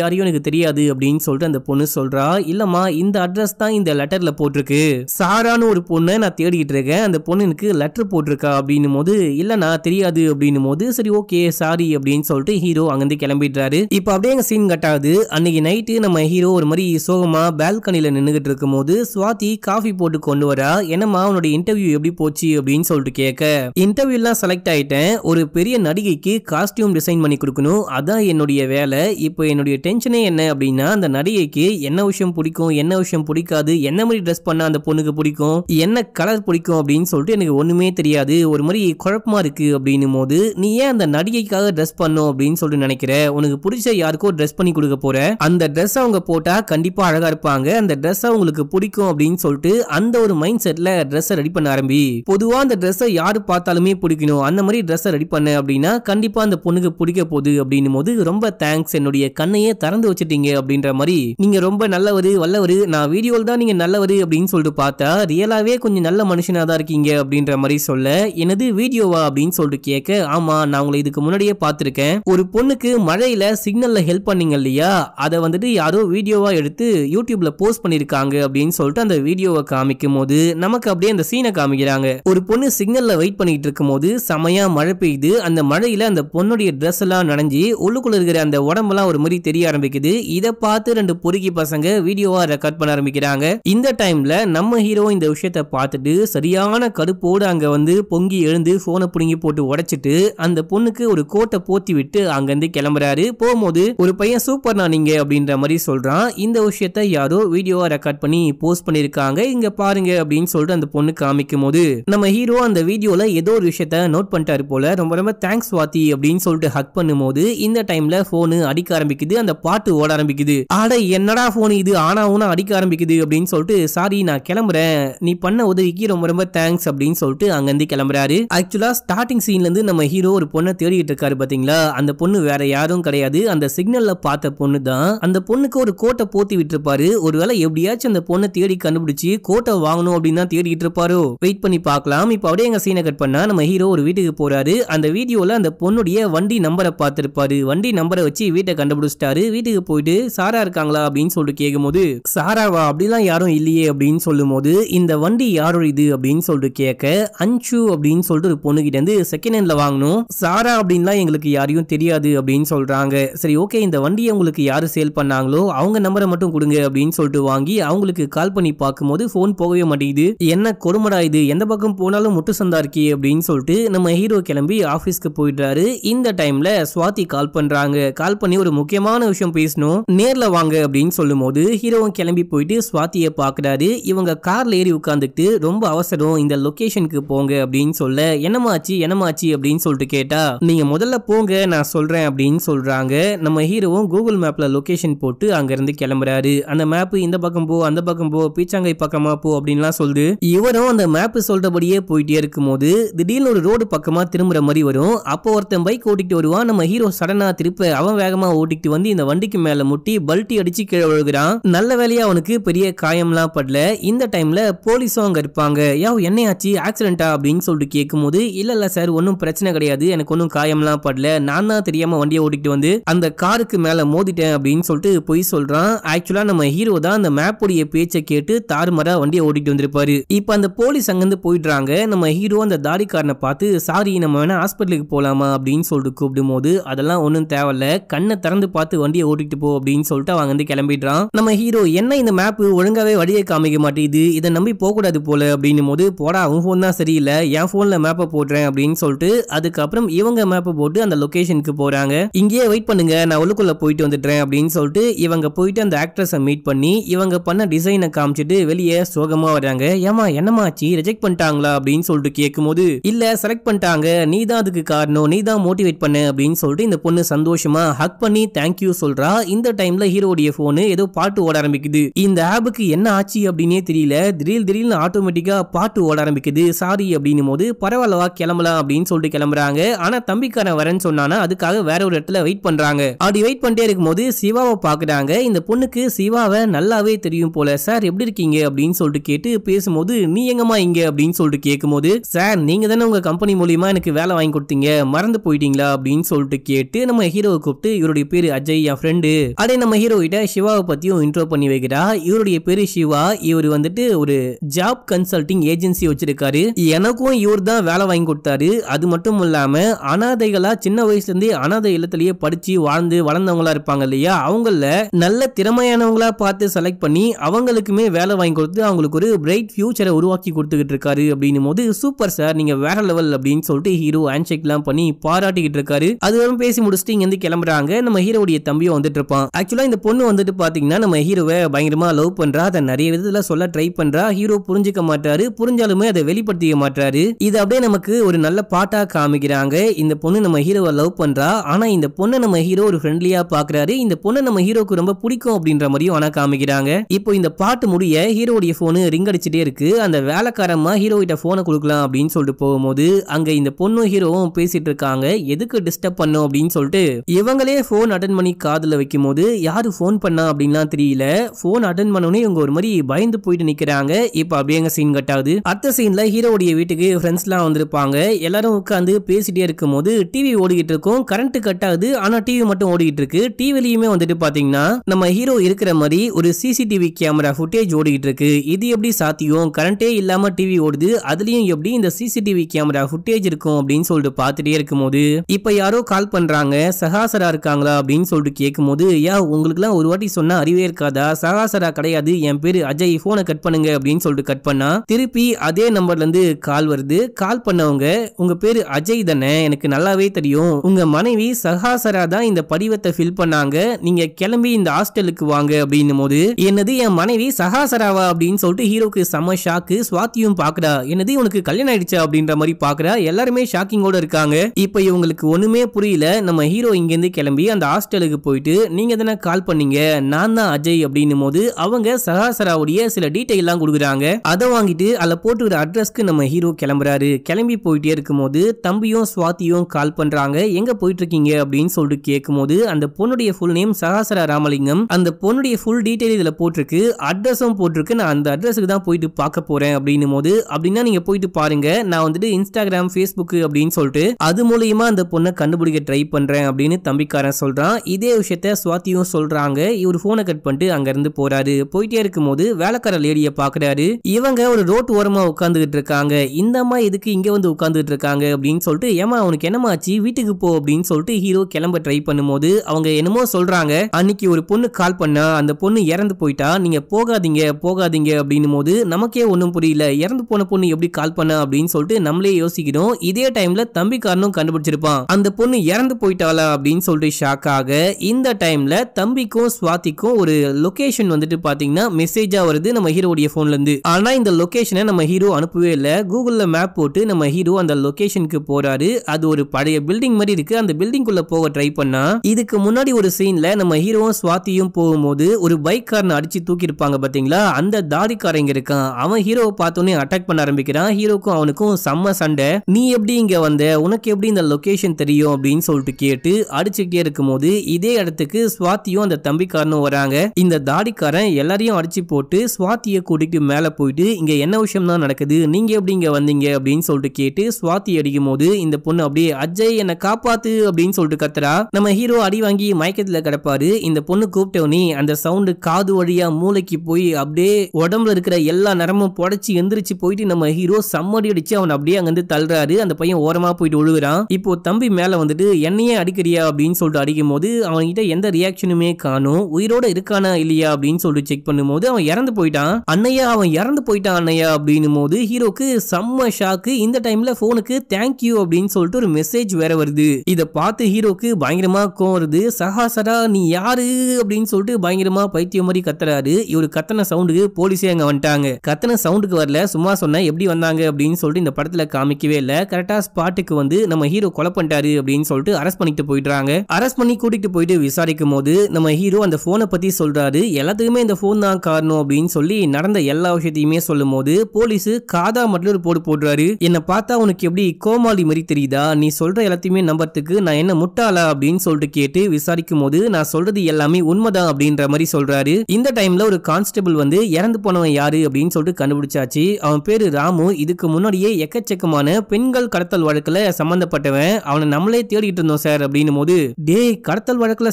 யாரையும் எனக்கு தெரியாது அப்படின்னு சொல்லிட்டு அந்த பொண்ணு சொல்றா இல்லம்மா இந்த அட்ரஸ் தான் இந்த லெட்டர்ல போட்டிருக்கு சாரான்னு ஒரு பொண்ணை நான் தேடிட்டு இருக்கேன் அந்த பொண்ணு எனக்கு லெட்டர் போட்டிருக்கா அப்படின்னும் போது இல்ல நான் தெரியாது அப்படின்னும் போது சரி ஓகே சாரி அப்படின்னு சொல்லிட்டு ஹீரோ அங்கிருந்து கிளம்பிடுறாரு இப்போ அப்படியே எங்க சீன் கட்டாது அன்னைக்கு நைட்டு நம்ம ஹீரோ ஒரு மாதிரி சோகமா பால்கனில நின்றுகிட்டு இருக்கும் போது சுவாதி காஃபி போட்டு கொண்டு வரா என்னம்மா அவனுடைய இன்டர்வியூ எப்படி போச்சு அப்படின்னு சொல்லிட்டு கேட்க எல்லாம் செலக்ட் ஆயிட்டேன் ஒரு பெரிய நடிகைக்கு காஸ்டியூம் டிசைன் பண்ணி கொடுக்கணும் அத அதுதான் என்னுடைய வேலை இப்போ என்னுடைய டென்ஷனே என்ன அப்படின்னா அந்த நடிகைக்கு என்ன விஷயம் பிடிக்கும் என்ன விஷயம் பிடிக்காது என்ன மாதிரி ட்ரெஸ் பண்ணால் அந்த பொண்ணுக்கு பிடிக்கும் என்ன கலர் பிடிக்கும் அப்படின்னு சொல்லிட்டு எனக்கு ஒன்றுமே தெரியாது ஒரு மாதிரி குழப்பமாக இருக்குது அப்படின்னும் போது நீ ஏன் அந்த நடிகைக்காக ட்ரெஸ் பண்ணும் அப்படின்னு சொல்லிட்டு நினைக்கிற உனக்கு பிடிச்ச யாருக்கோ ட்ரெஸ் பண்ணி கொடுக்க போகிற அந்த ட்ரெஸ் அவங்க போட்டால் கண்டிப்பாக அழகாக இருப்பாங்க அந்த ட்ரெஸ் அவங்களுக்கு பிடிக்கும் அப்படின்னு சொல்லிட்டு அந்த ஒரு மைண்ட் செட்டில் ட்ரெஸ்ஸை ரெடி பண்ண ஆரம்பி பொதுவாக அந்த ட்ரெஸ்ஸை யார் பார்த்தாலுமே பிடிக்கணும் அந்த மாதிரி ட்ரெஸ்ஸை ரெடி பண்ண அப்படின்னா கண்டிப்பாக அந்த பொண்ணுக்கு பிடிக்க போகுது அப்படின்னு போது ரொம்ப தேங்க்ஸ் என்னுடைய கண்ணையே திறந்து வச்சுட்டீங்க அப்படின்ற மாதிரி நீங்க ரொம்ப நல்லவர் வல்லவரு நான் வீடியோவில் தான் நீங்க நல்லவர் அப்படின்னு சொல்லிட்டு பார்த்தா ரியலாவே கொஞ்சம் நல்ல மனுஷனா தான் இருக்கீங்க அப்படின்ற மாதிரி சொல்ல எனது வீடியோவா அப்படின்னு சொல்லிட்டு கேட்க ஆமா நான் உங்களை இதுக்கு முன்னாடியே பார்த்துருக்கேன் ஒரு பொண்ணுக்கு மழையில சிக்னல்ல ஹெல்ப் பண்ணீங்க இல்லையா அதை வந்துட்டு யாரோ வீடியோவா எடுத்து யூடியூப்ல போஸ்ட் பண்ணிருக்காங்க அப்படின்னு சொல்லிட்டு அந்த வீடியோவை காமிக்கும் போது நமக்கு அப்படியே அந்த சீனை காமிக்கிறாங்க ஒரு பொண்ணு சிக்னல்ல வெயிட் பண்ணிட்டு இருக்கும் போது செமையா மழை பெய்யுது அந்த மழையில அந்த பொண்ணுடைய ட்ரெஸ் எல்லாம் நனைஞ்சி உள்ளுக்குள்ள இருக்கிற அந்த உடம்பெல்லாம் ஒரு மாதிரி தெரிய ஆரம்பிக்குது இதை பார்த்து ரெண்டு பொறுக்கி பசங்க வீடியோவா ரெக்கார்ட் பண்ண ஆரம்பிக்கிறாங்க இந்த டைம்ல நம்ம ஹீரோ இந்த விஷயத்த பார்த்துட்டு சரியான கடுப்போடு அங்க வந்து பொங்கி எழுந்து போனை புடுங்கி போட்டு உடைச்சிட்டு அந்த பொண்ணுக்கு ஒரு கோட்டை போத்தி விட்டு அங்கிருந்து கிளம்புறாரு போகும்போது ஒரு பையன் சூப்பர் நான் நீங்க அப்படின்ற மாதிரி சொல்றான் இந்த விஷயத்த யாரோ வீடியோவா ரெக்கார்ட் பண்ணி போஸ்ட் பண்ணிருக்காங்க இங்க பாருங்க அப்படின்னு சொல்லிட்டு அந்த பொண்ணு காமிக்கும் போது நம்ம ஹீரோ அந்த வீடியோல ஏதோ ஒரு விஷயத்த நோட் பண்ணிட்டாரு போல ரொம்ப ரொம்ப தேங்க்ஸ் வாத்தி அப்படின்னு சொல்லிட்டு ஹக் பண்ணும்போது இந்த டைம்ல போனு அடிக்க ஆரம்பிக்குது அந்த பாட்டு ஓட ஆரம்பிக்குது ஆட என்னடா போன் இது ஆனா ஊனா அடிக்க ஆரம்பிக்குது அப்படின்னு சொல்லிட்டு சாரி நான் கிளம்புறேன் நீ பண்ண உதவிக்கு ரொம்ப ரொம்ப தேங்க்ஸ் அப்படின்னு சொல்லிட்டு அங்கிருந்து கிளம்புறாரு ஆக்சுவலா ஸ்டார்டிங் சீன்ல இருந்து நம்ம ஹீரோ ஒரு பொண்ணை தேடிட்டு இருக்காரு பாத்தீங்களா அந்த பொண்ணு வேற யாரும் கிடையாது அந்த சிக்னல்ல பார்த்த பொண்ணு தான் அந்த பொண்ணுக்கு ஒரு கோட்டை போத்தி விட்டுருப்பாரு ஒருவேளை எப்படியாச்சும் அந்த பொண்ணை தேடி கண்டுபிடிச்சு கோட்டை வாங்கணும் அப்படின்னு தான் தேடிட்டு இருப்பாரோ வெயிட் பண்ணி பார்க்கலாம் இப்போ அப்படியே எங்க சீனை கட் பண்ணா நம்ம ஹீரோ ஒரு வீட்டுக்கு போறாரு அந்த வீடியோல அந்த பொண்ணுடைய வண்டி நம்பரை பார்த்திருப்பாரு வண்டி நம்பரை வச்சு வீட்டை கண்டுபிடிச்சிட்டாரு வீட்டுக்கு போயிட்டு சாரா இருக்காங்களா அப்படின்னு சொல்லிட்டு கேட்கும்போது சாராவா அப்படிலாம் யாரும் இல்லையே அப்படின்னு சொல்லும் போது இந்த வண்டி யாரோ இது அப்படின்னு சொல்லிட்டு கேட்க அஞ்சு அப்படின்னு சொல்லிட்டு ஒரு கிட்ட இருந்து செகண்ட் ஹேண்ட்ல வாங்கணும் சாரா அப்படின்லாம் எங்களுக்கு யாரையும் தெரியாது அப்படின்னு சொல்றாங்க சரி ஓகே இந்த வண்டியை உங்களுக்கு யாரு சேல் பண்ணாங்களோ அவங்க நம்பரை மட்டும் கொடுங்க அப்படின்னு சொல்லிட்டு வாங்கி அவங்களுக்கு கால் பண்ணி பார்க்கும்போது போன் போகவே மாட்டேங்குது என்ன கொடுமடா இது எந்த பக்கம் போனாலும் முட்டு சந்தா இருக்கே அப்படின்னு சொல்லிட்டு நம்ம ஹீரோ கிளம்பி ஆஃபீஸ்க்கு போயிட்டாரு இந்த டைம்ல சுவாதி கால் பண்றாங்க கால் பண்ணி ஒரு முக்கியமான விஷயம் பேசணும் நேர்ல வாங்க அப்படின்னு சொல்லும் போது ஹீரோவும் கிளம்பி போயிட்டு சுவாத்திய பாக்குறாரு இவங்க கார்ல ஏறி உட்காந்துட்டு ரொம்ப அவசரம் இந்த லொகேஷனுக்கு போங்க அப்படின்னு சொல்ல என்னமாச்சு என்னமாச்சு அப்படின்னு சொல்லிட்டு கேட்டா நீங்க முதல்ல போங்க நான் சொல்றேன் அப்படின்னு சொல்றாங்க நம்ம ஹீரோவும் கூகுள் மேப்ல லொகேஷன் போட்டு அங்க இருந்து கிளம்புறாரு அந்த மேப் இந்த பக்கம் போ அந்த பக்கம் போ பீச்சாங்கை பக்கமா போ அப்படின்லாம் சொல்லுது இவரும் அந்த மேப் சொல்றபடியே போயிட்டே இருக்கும் போது திடீர்னு ஒரு ரோடு பக்கமா திரும்புற மாதிரி வரும் அப்போ ஒருத்தன் பைக் ஓட்டிட்டு வருவான் நம்ம ஹீரோ சடன் ஆனா திருப்ப அவன் வேகமா ஓட்டிட்டு வந்து இந்த வண்டிக்கு மேல முட்டி பல்ட்டி அடிச்சு கீழே விழுகிறான் நல்ல வேலையா அவனுக்கு பெரிய காயம்லாம் படல இந்த டைம்ல போலீஸும் அங்க இருப்பாங்க யாவ் என்னையாச்சு ஆக்சிடென்டா அப்படின்னு சொல்லிட்டு கேட்கும் போது இல்ல இல்ல சார் ஒன்னும் பிரச்சனை கிடையாது எனக்கு ஒன்னும் காயம்லாம் படல நான் தான் தெரியாம வண்டியை ஓட்டிட்டு வந்து அந்த காருக்கு மேல மோதிட்டேன் அப்படின்னு சொல்லிட்டு பொய் சொல்றான் ஆக்சுவலா நம்ம ஹீரோ தான் அந்த மேப்புடைய பேச்சை கேட்டு தாறுமாறா வண்டியை ஓட்டிட்டு வந்திருப்பாரு இப்ப அந்த போலீஸ் அங்கிருந்து போயிடுறாங்க நம்ம ஹீரோ அந்த தாடிக்காரனை பார்த்து சாரி நம்ம வேணா ஹாஸ்பிட்டலுக்கு போலாமா அப்படின்னு சொல்லிட்டு கூப்பிடும் போது அதெல்லாம் ஒன்றும் தேவையில்ல கண்ணை திறந்து பார்த்து வண்டியை ஓட்டிட்டு போ அப்படின்னு சொல்லிட்டு அவங்க வந்து கிளம்பிடுறான் நம்ம ஹீரோ என்ன இந்த மேப் ஒழுங்காவே வழியை காமிக்க மாட்டேங்குது இதை நம்பி போகக்கூடாது போல அப்படின்னும் போது போடா அவன் ஃபோன் தான் சரியில்லை என் ஃபோனில் மேப்பை போடுறேன் அப்படின்னு சொல்லிட்டு அதுக்கப்புறம் இவங்க மேப்பை போட்டு அந்த லொக்கேஷனுக்கு போகிறாங்க இங்கேயே வெயிட் பண்ணுங்க நான் உள்ளுக்குள்ள போயிட்டு வந்துடுறேன் அப்படின்னு சொல்லிட்டு இவங்க போயிட்டு அந்த ஆக்ட்ரஸை மீட் பண்ணி இவங்க பண்ண டிசைனை காமிச்சிட்டு வெளியே சோகமாக வராங்க ஏமா என்னமாச்சு ரிஜெக்ட் பண்ணிட்டாங்களா அப்படின்னு சொல்லிட்டு கேட்கும்போது இல்லை செலக்ட் பண்ணிட்டாங்க நீ தான் அதுக்கு காரணம் நீ தான் மோட்டிவேட் பண்ண அப்படின்னு சொல்லிட்டு இந்த பொண்ணு அப்படின்னு சந்தோஷமா ஹக் பண்ணி தேங்க்யூ சொல்றா இந்த டைம்ல ஹீரோடைய போனு ஏதோ பாட்டு ஓட ஆரம்பிக்குது இந்த ஆப்புக்கு என்ன ஆச்சு அப்படின்னே தெரியல திடீர் திடீர்னு ஆட்டோமேட்டிக்கா பாட்டு ஓட ஆரம்பிக்குது சாரி அப்படின்னும் போது பரவாயில்லவா கிளம்பலாம் அப்படின்னு சொல்லிட்டு கிளம்புறாங்க ஆனா தம்பிக்காரன் வரேன்னு சொன்னானா அதுக்காக வேற ஒரு இடத்துல வெயிட் பண்றாங்க அப்படி வெயிட் பண்ணிட்டே இருக்கும்போது சிவாவை பாக்குறாங்க இந்த பொண்ணுக்கு சிவாவை நல்லாவே தெரியும் போல சார் எப்படி இருக்கீங்க அப்படின்னு சொல்லிட்டு கேட்டு பேசும்போது நீ எங்கம்மா இங்க அப்படின்னு சொல்லிட்டு கேட்கும்போது சார் நீங்க தானே உங்க கம்பெனி மூலியமா எனக்கு வேலை வாங்கி கொடுத்தீங்க மறந்து போயிட்டீங்களா அப்படின்னு சொல்லிட்டு கேட்டு நம்ம ஹீரோவை கூப்பிட்டு இவருடைய பேரு அஜய் என் ஃப்ரெண்டு அதே நம்ம ஹீரோ கிட்ட சிவாவை பத்தியும் இன்ட்ரோ பண்ணி வைக்கிறா இவருடைய பேரு சிவா இவர் வந்துட்டு ஒரு ஜாப் கன்சல்டிங் ஏஜென்சி வச்சிருக்காரு எனக்கும் இவர் தான் வேலை வாங்கி கொடுத்தாரு அது மட்டும் இல்லாம அனாதைகளா சின்ன வயசுல இருந்தே அனாதை இல்லத்திலேயே படிச்சு வாழ்ந்து வளர்ந்தவங்களா இருப்பாங்க இல்லையா அவங்கள நல்ல திறமையானவங்களா பார்த்து செலக்ட் பண்ணி அவங்களுக்குமே வேலை வாங்கி கொடுத்து அவங்களுக்கு ஒரு பிரைட் ஃபியூச்சரை உருவாக்கி கொடுத்துக்கிட்டு இருக்காரு அப்படின்னும் போது சூப்பர் சார் நீங்க வேற லெவல் அப்படின்னு சொல்லிட்டு ஹீரோ ஹேண்ட் ஷேக் எல்லாம் பண்ணி பாராட்டிக்கிட்டு இருக்காரு அதுவரும் பேசி முடிச்சு இங்க இருந்து கிளம்புறாங்க நம்ம ஹீரோடைய தம்பியும் வந்துட்டு இருப்பான் ஆக்சுவலாக இந்த பொண்ணு வந்துட்டு பார்த்தீங்கன்னா நம்ம ஹீரோவை பயங்கரமாக லவ் பண்றா அதை நிறைய விதத்துல சொல்ல ட்ரை பண்றா ஹீரோ புரிஞ்சுக்க மாட்டாரு புரிஞ்சாலுமே அதை வெளிப்படுத்திக்க மாட்டாரு இது அப்படியே நமக்கு ஒரு நல்ல பாட்டாக காமிக்கிறாங்க இந்த பொண்ணு நம்ம ஹீரோவை லவ் பண்ணுறா ஆனால் இந்த பொண்ணை நம்ம ஹீரோ ஒரு ஃப்ரெண்ட்லியாக பார்க்குறாரு இந்த பொண்ணை நம்ம ஹீரோக்கு ரொம்ப பிடிக்கும் அப்படின்ற மாதிரியும் ஆனால் காமிக்கிறாங்க இப்போ இந்த பாட்டு முடிய ஹீரோடைய ஃபோனு ரிங் அடிச்சுட்டே இருக்கு அந்த வேலைக்காரமா ஹீரோ கிட்ட ஃபோனை கொடுக்கலாம் அப்படின்னு சொல்லிட்டு போகும்போது அங்கே இந்த பொண்ணும் ஹீரோவும் பேசிட்டு இருக்காங்க எதுக்கு டிஸ்டர்ப் பண்ணும் அப்படின்னு சொல்லிட்டு சொல்லிட்டு இவங்களே ஃபோன் அட்டன் பண்ணி காதில் வைக்கும் போது யார் ஃபோன் பண்ணா அப்படின்லாம் தெரியல ஃபோன் அட்டன் பண்ணோன்னே இவங்க ஒரு மாதிரி பயந்து போயிட்டு நிற்கிறாங்க இப்போ அப்படியேங்க சீன் கட்டாது அடுத்த சீனில் ஹீரோடைய வீட்டுக்கு ஃப்ரெண்ட்ஸ்லாம் வந்திருப்பாங்க எல்லாரும் உட்காந்து பேசிட்டே இருக்கும் போது டிவி ஓடிக்கிட்டு இருக்கும் கரண்ட் கட் ஆனால் டிவி மட்டும் ஓடிக்கிட்டு இருக்கு டிவிலையுமே வந்துட்டு பார்த்தீங்கன்னா நம்ம ஹீரோ இருக்கிற மாதிரி ஒரு சிசிடிவி கேமரா ஃபுட்டேஜ் ஓடிக்கிட்டு இருக்கு இது எப்படி சாத்தியம் கரண்டே இல்லாமல் டிவி ஓடுது அதுலயும் எப்படி இந்த சிசிடிவி கேமரா ஃபுட்டேஜ் இருக்கும் அப்படின்னு சொல்லிட்டு பார்த்துட்டே இருக்கும் போது இப்போ யாரோ கால் பண்றாங்க இருக்காங்க சகாசரா இருக்காங்களா அப்படின்னு சொல்லிட்டு கேட்கும்போது யா உங்களுக்குலாம் ஒரு வாட்டி சொன்னா அறிவே இருக்காதா சகாசரா கிடையாது என் பேர் அஜய் ஃபோனை கட் பண்ணுங்க அப்படின்னு சொல்லிட்டு கட் பண்ணா திருப்பி அதே நம்பர்ல இருந்து கால் வருது கால் பண்ணவங்க உங்க பேரு அஜய் தானே எனக்கு நல்லாவே தெரியும் உங்க மனைவி சகாசரா தான் இந்த படிவத்தை ஃபில் பண்ணாங்க நீங்க கிளம்பி இந்த ஹாஸ்டலுக்கு வாங்க அப்படின்னும் போது என்னது என் மனைவி சகாசராவா அப்படின்னு சொல்லிட்டு ஹீரோக்கு செம ஷாக்கு சுவாத்தியும் பாக்குறா என்னது உனக்கு கல்யாணம் ஆயிடுச்சா அப்படின்ற மாதிரி பாக்குறா எல்லாருமே ஷாக்கிங்கோட இருக்காங்க இப்ப இவங்களுக்கு ஒண்ணுமே புரியல நம்ம நம்ம ஹீரோ இங்கேருந்து கிளம்பி அந்த ஹாஸ்டலுக்கு போயிட்டு நீங்கள் தானே கால் பண்ணீங்க நான் தான் அஜய் அப்படின்னும் போது அவங்க சராசராவுடைய சில டீட்டெயிலாம் கொடுக்குறாங்க அதை வாங்கிட்டு அதில் போட்டுக்கிற அட்ரஸ்க்கு நம்ம ஹீரோ கிளம்புறாரு கிளம்பி போயிட்டே இருக்கும்போது தம்பியும் சுவாத்தியும் கால் பண்ணுறாங்க எங்கே போயிட்டு இருக்கீங்க அப்படின்னு சொல்லிட்டு கேட்கும்போது அந்த பொண்ணுடைய ஃபுல் நேம் சகாசரா ராமலிங்கம் அந்த பொண்ணுடைய ஃபுல் டீட்டெயில் இதில் போட்டிருக்கு அட்ரஸும் போட்டிருக்கு நான் அந்த அட்ரஸுக்கு தான் போயிட்டு பார்க்க போகிறேன் அப்படின்னும் போது அப்படின்னா நீங்கள் போயிட்டு பாருங்க நான் வந்துட்டு இன்ஸ்டாகிராம் ஃபேஸ்புக்கு அப்படின்னு சொல்லிட்டு அது மூலயமா அந்த பொண்ணை கண்டுபிடிக்க ட்ரை பண்ணுறேன் பண்ணுறேன் அப்படின்னு தம்பிக்காரன் சொல்கிறான் இதே விஷயத்த சுவாத்தியும் சொல்கிறாங்க இவர் ஃபோனை கட் பண்ணிட்டு அங்கேருந்து போகிறாரு போயிட்டே இருக்கும்போது வேலைக்கார லேடியை பார்க்குறாரு இவங்க ஒரு ரோட் ஓரமாக உட்காந்துக்கிட்டு இருக்காங்க இந்த அம்மா இதுக்கு இங்கே வந்து உட்காந்துட்டு இருக்காங்க அப்படின்னு சொல்லிட்டு ஏமா அவனுக்கு என்னமாச்சு வீட்டுக்கு போ அப்படின்னு சொல்லிட்டு ஹீரோ கிளம்ப ட்ரை பண்ணும்போது அவங்க என்னமோ சொல்கிறாங்க அன்னைக்கு ஒரு பொண்ணு கால் பண்ணால் அந்த பொண்ணு இறந்து போயிட்டா நீங்கள் போகாதீங்க போகாதீங்க அப்படின்னு போது நமக்கே ஒன்றும் புரியல இறந்து போன பொண்ணு எப்படி கால் பண்ண அப்படின்னு சொல்லிட்டு நம்மளே யோசிக்கிறோம் இதே டைம்ல தம்பிக்காரனும் கண்டுபிடிச்சிருப்பான் அந்த பொண்ணு இறந்து போயிட்டா போயிட்டாளா அப்படின்னு சொல்லிட்டு ஷாக் ஆக இந்த டைமில் தம்பிக்கும் சுவாதிக்கும் ஒரு லொக்கேஷன் வந்துட்டு பார்த்தீங்கன்னா மெசேஜாக வருது நம்ம ஹீரோடைய ஃபோன்லேருந்து ஆனால் இந்த லொக்கேஷனை நம்ம ஹீரோ அனுப்பவே இல்லை கூகுளில் மேப் போட்டு நம்ம ஹீரோ அந்த லொக்கேஷனுக்கு போகிறாரு அது ஒரு பழைய பில்டிங் மாதிரி இருக்குது அந்த பில்டிங்குள்ளே போக ட்ரை பண்ணா இதுக்கு முன்னாடி ஒரு சீனில் நம்ம ஹீரோவும் சுவாத்தியும் போகும்போது ஒரு பைக் பைக்காரனை அடித்து தூக்கியிருப்பாங்க பார்த்தீங்களா அந்த தாடிக்காரங்க இருக்கான் அவன் ஹீரோவை பார்த்தோன்னே அட்டாக் பண்ண ஆரம்பிக்கிறான் ஹீரோக்கும் அவனுக்கும் செம்ம சண்டை நீ எப்படி இங்கே வந்த உனக்கு எப்படி இந்த லொக்கேஷன் தெரியும் அப்படின்னு சொல்லிட்டு கேட்டு அடிச்சுக்கிட்டே இருக்கும்போது இதே இடத்துக்கு சுவாத்தியும் அந்த தம்பிக்காரனும் வராங்க இந்த தாடிக்காரன் எல்லாரையும் அடிச்சு போட்டு சுவாத்தியை கூட்டிட்டு மேல போயிட்டு இங்க என்ன விஷயம் தான் நடக்குது நீங்க எப்படி இங்க வந்தீங்க அப்படின்னு சொல்லிட்டு கேட்டு சுவாத்தி அடிக்கும் போது இந்த பொண்ணு அப்படியே அஜய் என்னை காப்பாத்து அப்படின்னு சொல்லிட்டு கத்துறா நம்ம ஹீரோ அடி வாங்கி மயக்கத்துல கிடப்பாரு இந்த பொண்ணு கூப்பிட்டவனி அந்த சவுண்டு காது வழியா மூளைக்கு போய் அப்படியே உடம்புல இருக்கிற எல்லா நரமும் புடைச்சி எந்திரிச்சு போயிட்டு நம்ம ஹீரோ சம்மடி அடிச்சு அவன் அப்படியே அங்கிருந்து தள்ளுறாரு அந்த பையன் ஓரமா போயிட்டு விழுகிறான் இப்போ தம்பி மேல வந்துட்டு என்னையே அடிக்கிறியா அப்படின்னு சொல்லிட்டு அடிக்கும் போது அவன்கிட்ட எந்த ரியாக்ஷனுமே காணும் உயிரோட இருக்கானா இல்லையா அப்படின்னு சொல்லிட்டு செக் பண்ணும்போது அவன் இறந்து போயிட்டான் அண்ணையா அவன் இறந்து போயிட்டான் அண்ணையா அப்படின்னு போது ஹீரோக்கு செம்ம ஷாக்கு இந்த டைம்ல போனுக்கு தேங்க்யூ அப்படின்னு சொல்லிட்டு ஒரு மெசேஜ் வேற வருது இதை பார்த்து ஹீரோக்கு பயங்கரமா கோவம் வருது சஹாசரா நீ யாரு அப்படின்னு சொல்லிட்டு பயங்கரமா பைத்தியம் மாதிரி கத்துறாரு இவரு கத்தன சவுண்டுக்கு போலீஸே அங்க வந்துட்டாங்க கத்தன சவுண்டுக்கு வரல சும்மா சொன்ன எப்படி வந்தாங்க அப்படின்னு சொல்லிட்டு இந்த படத்துல காமிக்கவே இல்லை கரெக்டா ஸ்பாட்டுக்கு வந்து நம்ம ஹீரோ கொலை பண்ணிட்டாரு அப்படின்னு சொல்லிட்டு அரெஸ்ட் பண்ணி பண்ணிட்டு போயிடுறாங்க அரெஸ்ட் பண்ணி கூட்டிட்டு போயிட்டு விசாரிக்கும் போது நம்ம ஹீரோ அந்த போனை பத்தி சொல்றாரு எல்லாத்துக்குமே இந்த போன் தான் காரணம் அப்படின்னு சொல்லி நடந்த எல்லா விஷயத்தையுமே சொல்லும் போது போலீஸ் காதா மட்டும் ஒரு போடு போடுறாரு என்னை பார்த்தா உனக்கு எப்படி கோமாளி மாதிரி தெரியுதா நீ சொல்ற எல்லாத்தையுமே நம்பறதுக்கு நான் என்ன முட்டாளா அப்படின்னு சொல்லிட்டு கேட்டு விசாரிக்கும் போது நான் சொல்றது எல்லாமே உண்மைதான் அப்படின்ற மாதிரி சொல்றாரு இந்த டைம்ல ஒரு கான்ஸ்டபிள் வந்து இறந்து போனவன் யாரு அப்படின்னு சொல்லிட்டு கண்டுபிடிச்சாச்சு அவன் பேரு ராமு இதுக்கு முன்னாடியே எக்கச்சக்கமான பெண்கள் கடத்தல் வழக்குல சம்பந்தப்பட்டவன் அவனை நம்மளே தேடிட்டு இருந்தோம் சார் யார் அப்படின்னும் போது டே கடத்தல் வழக்குல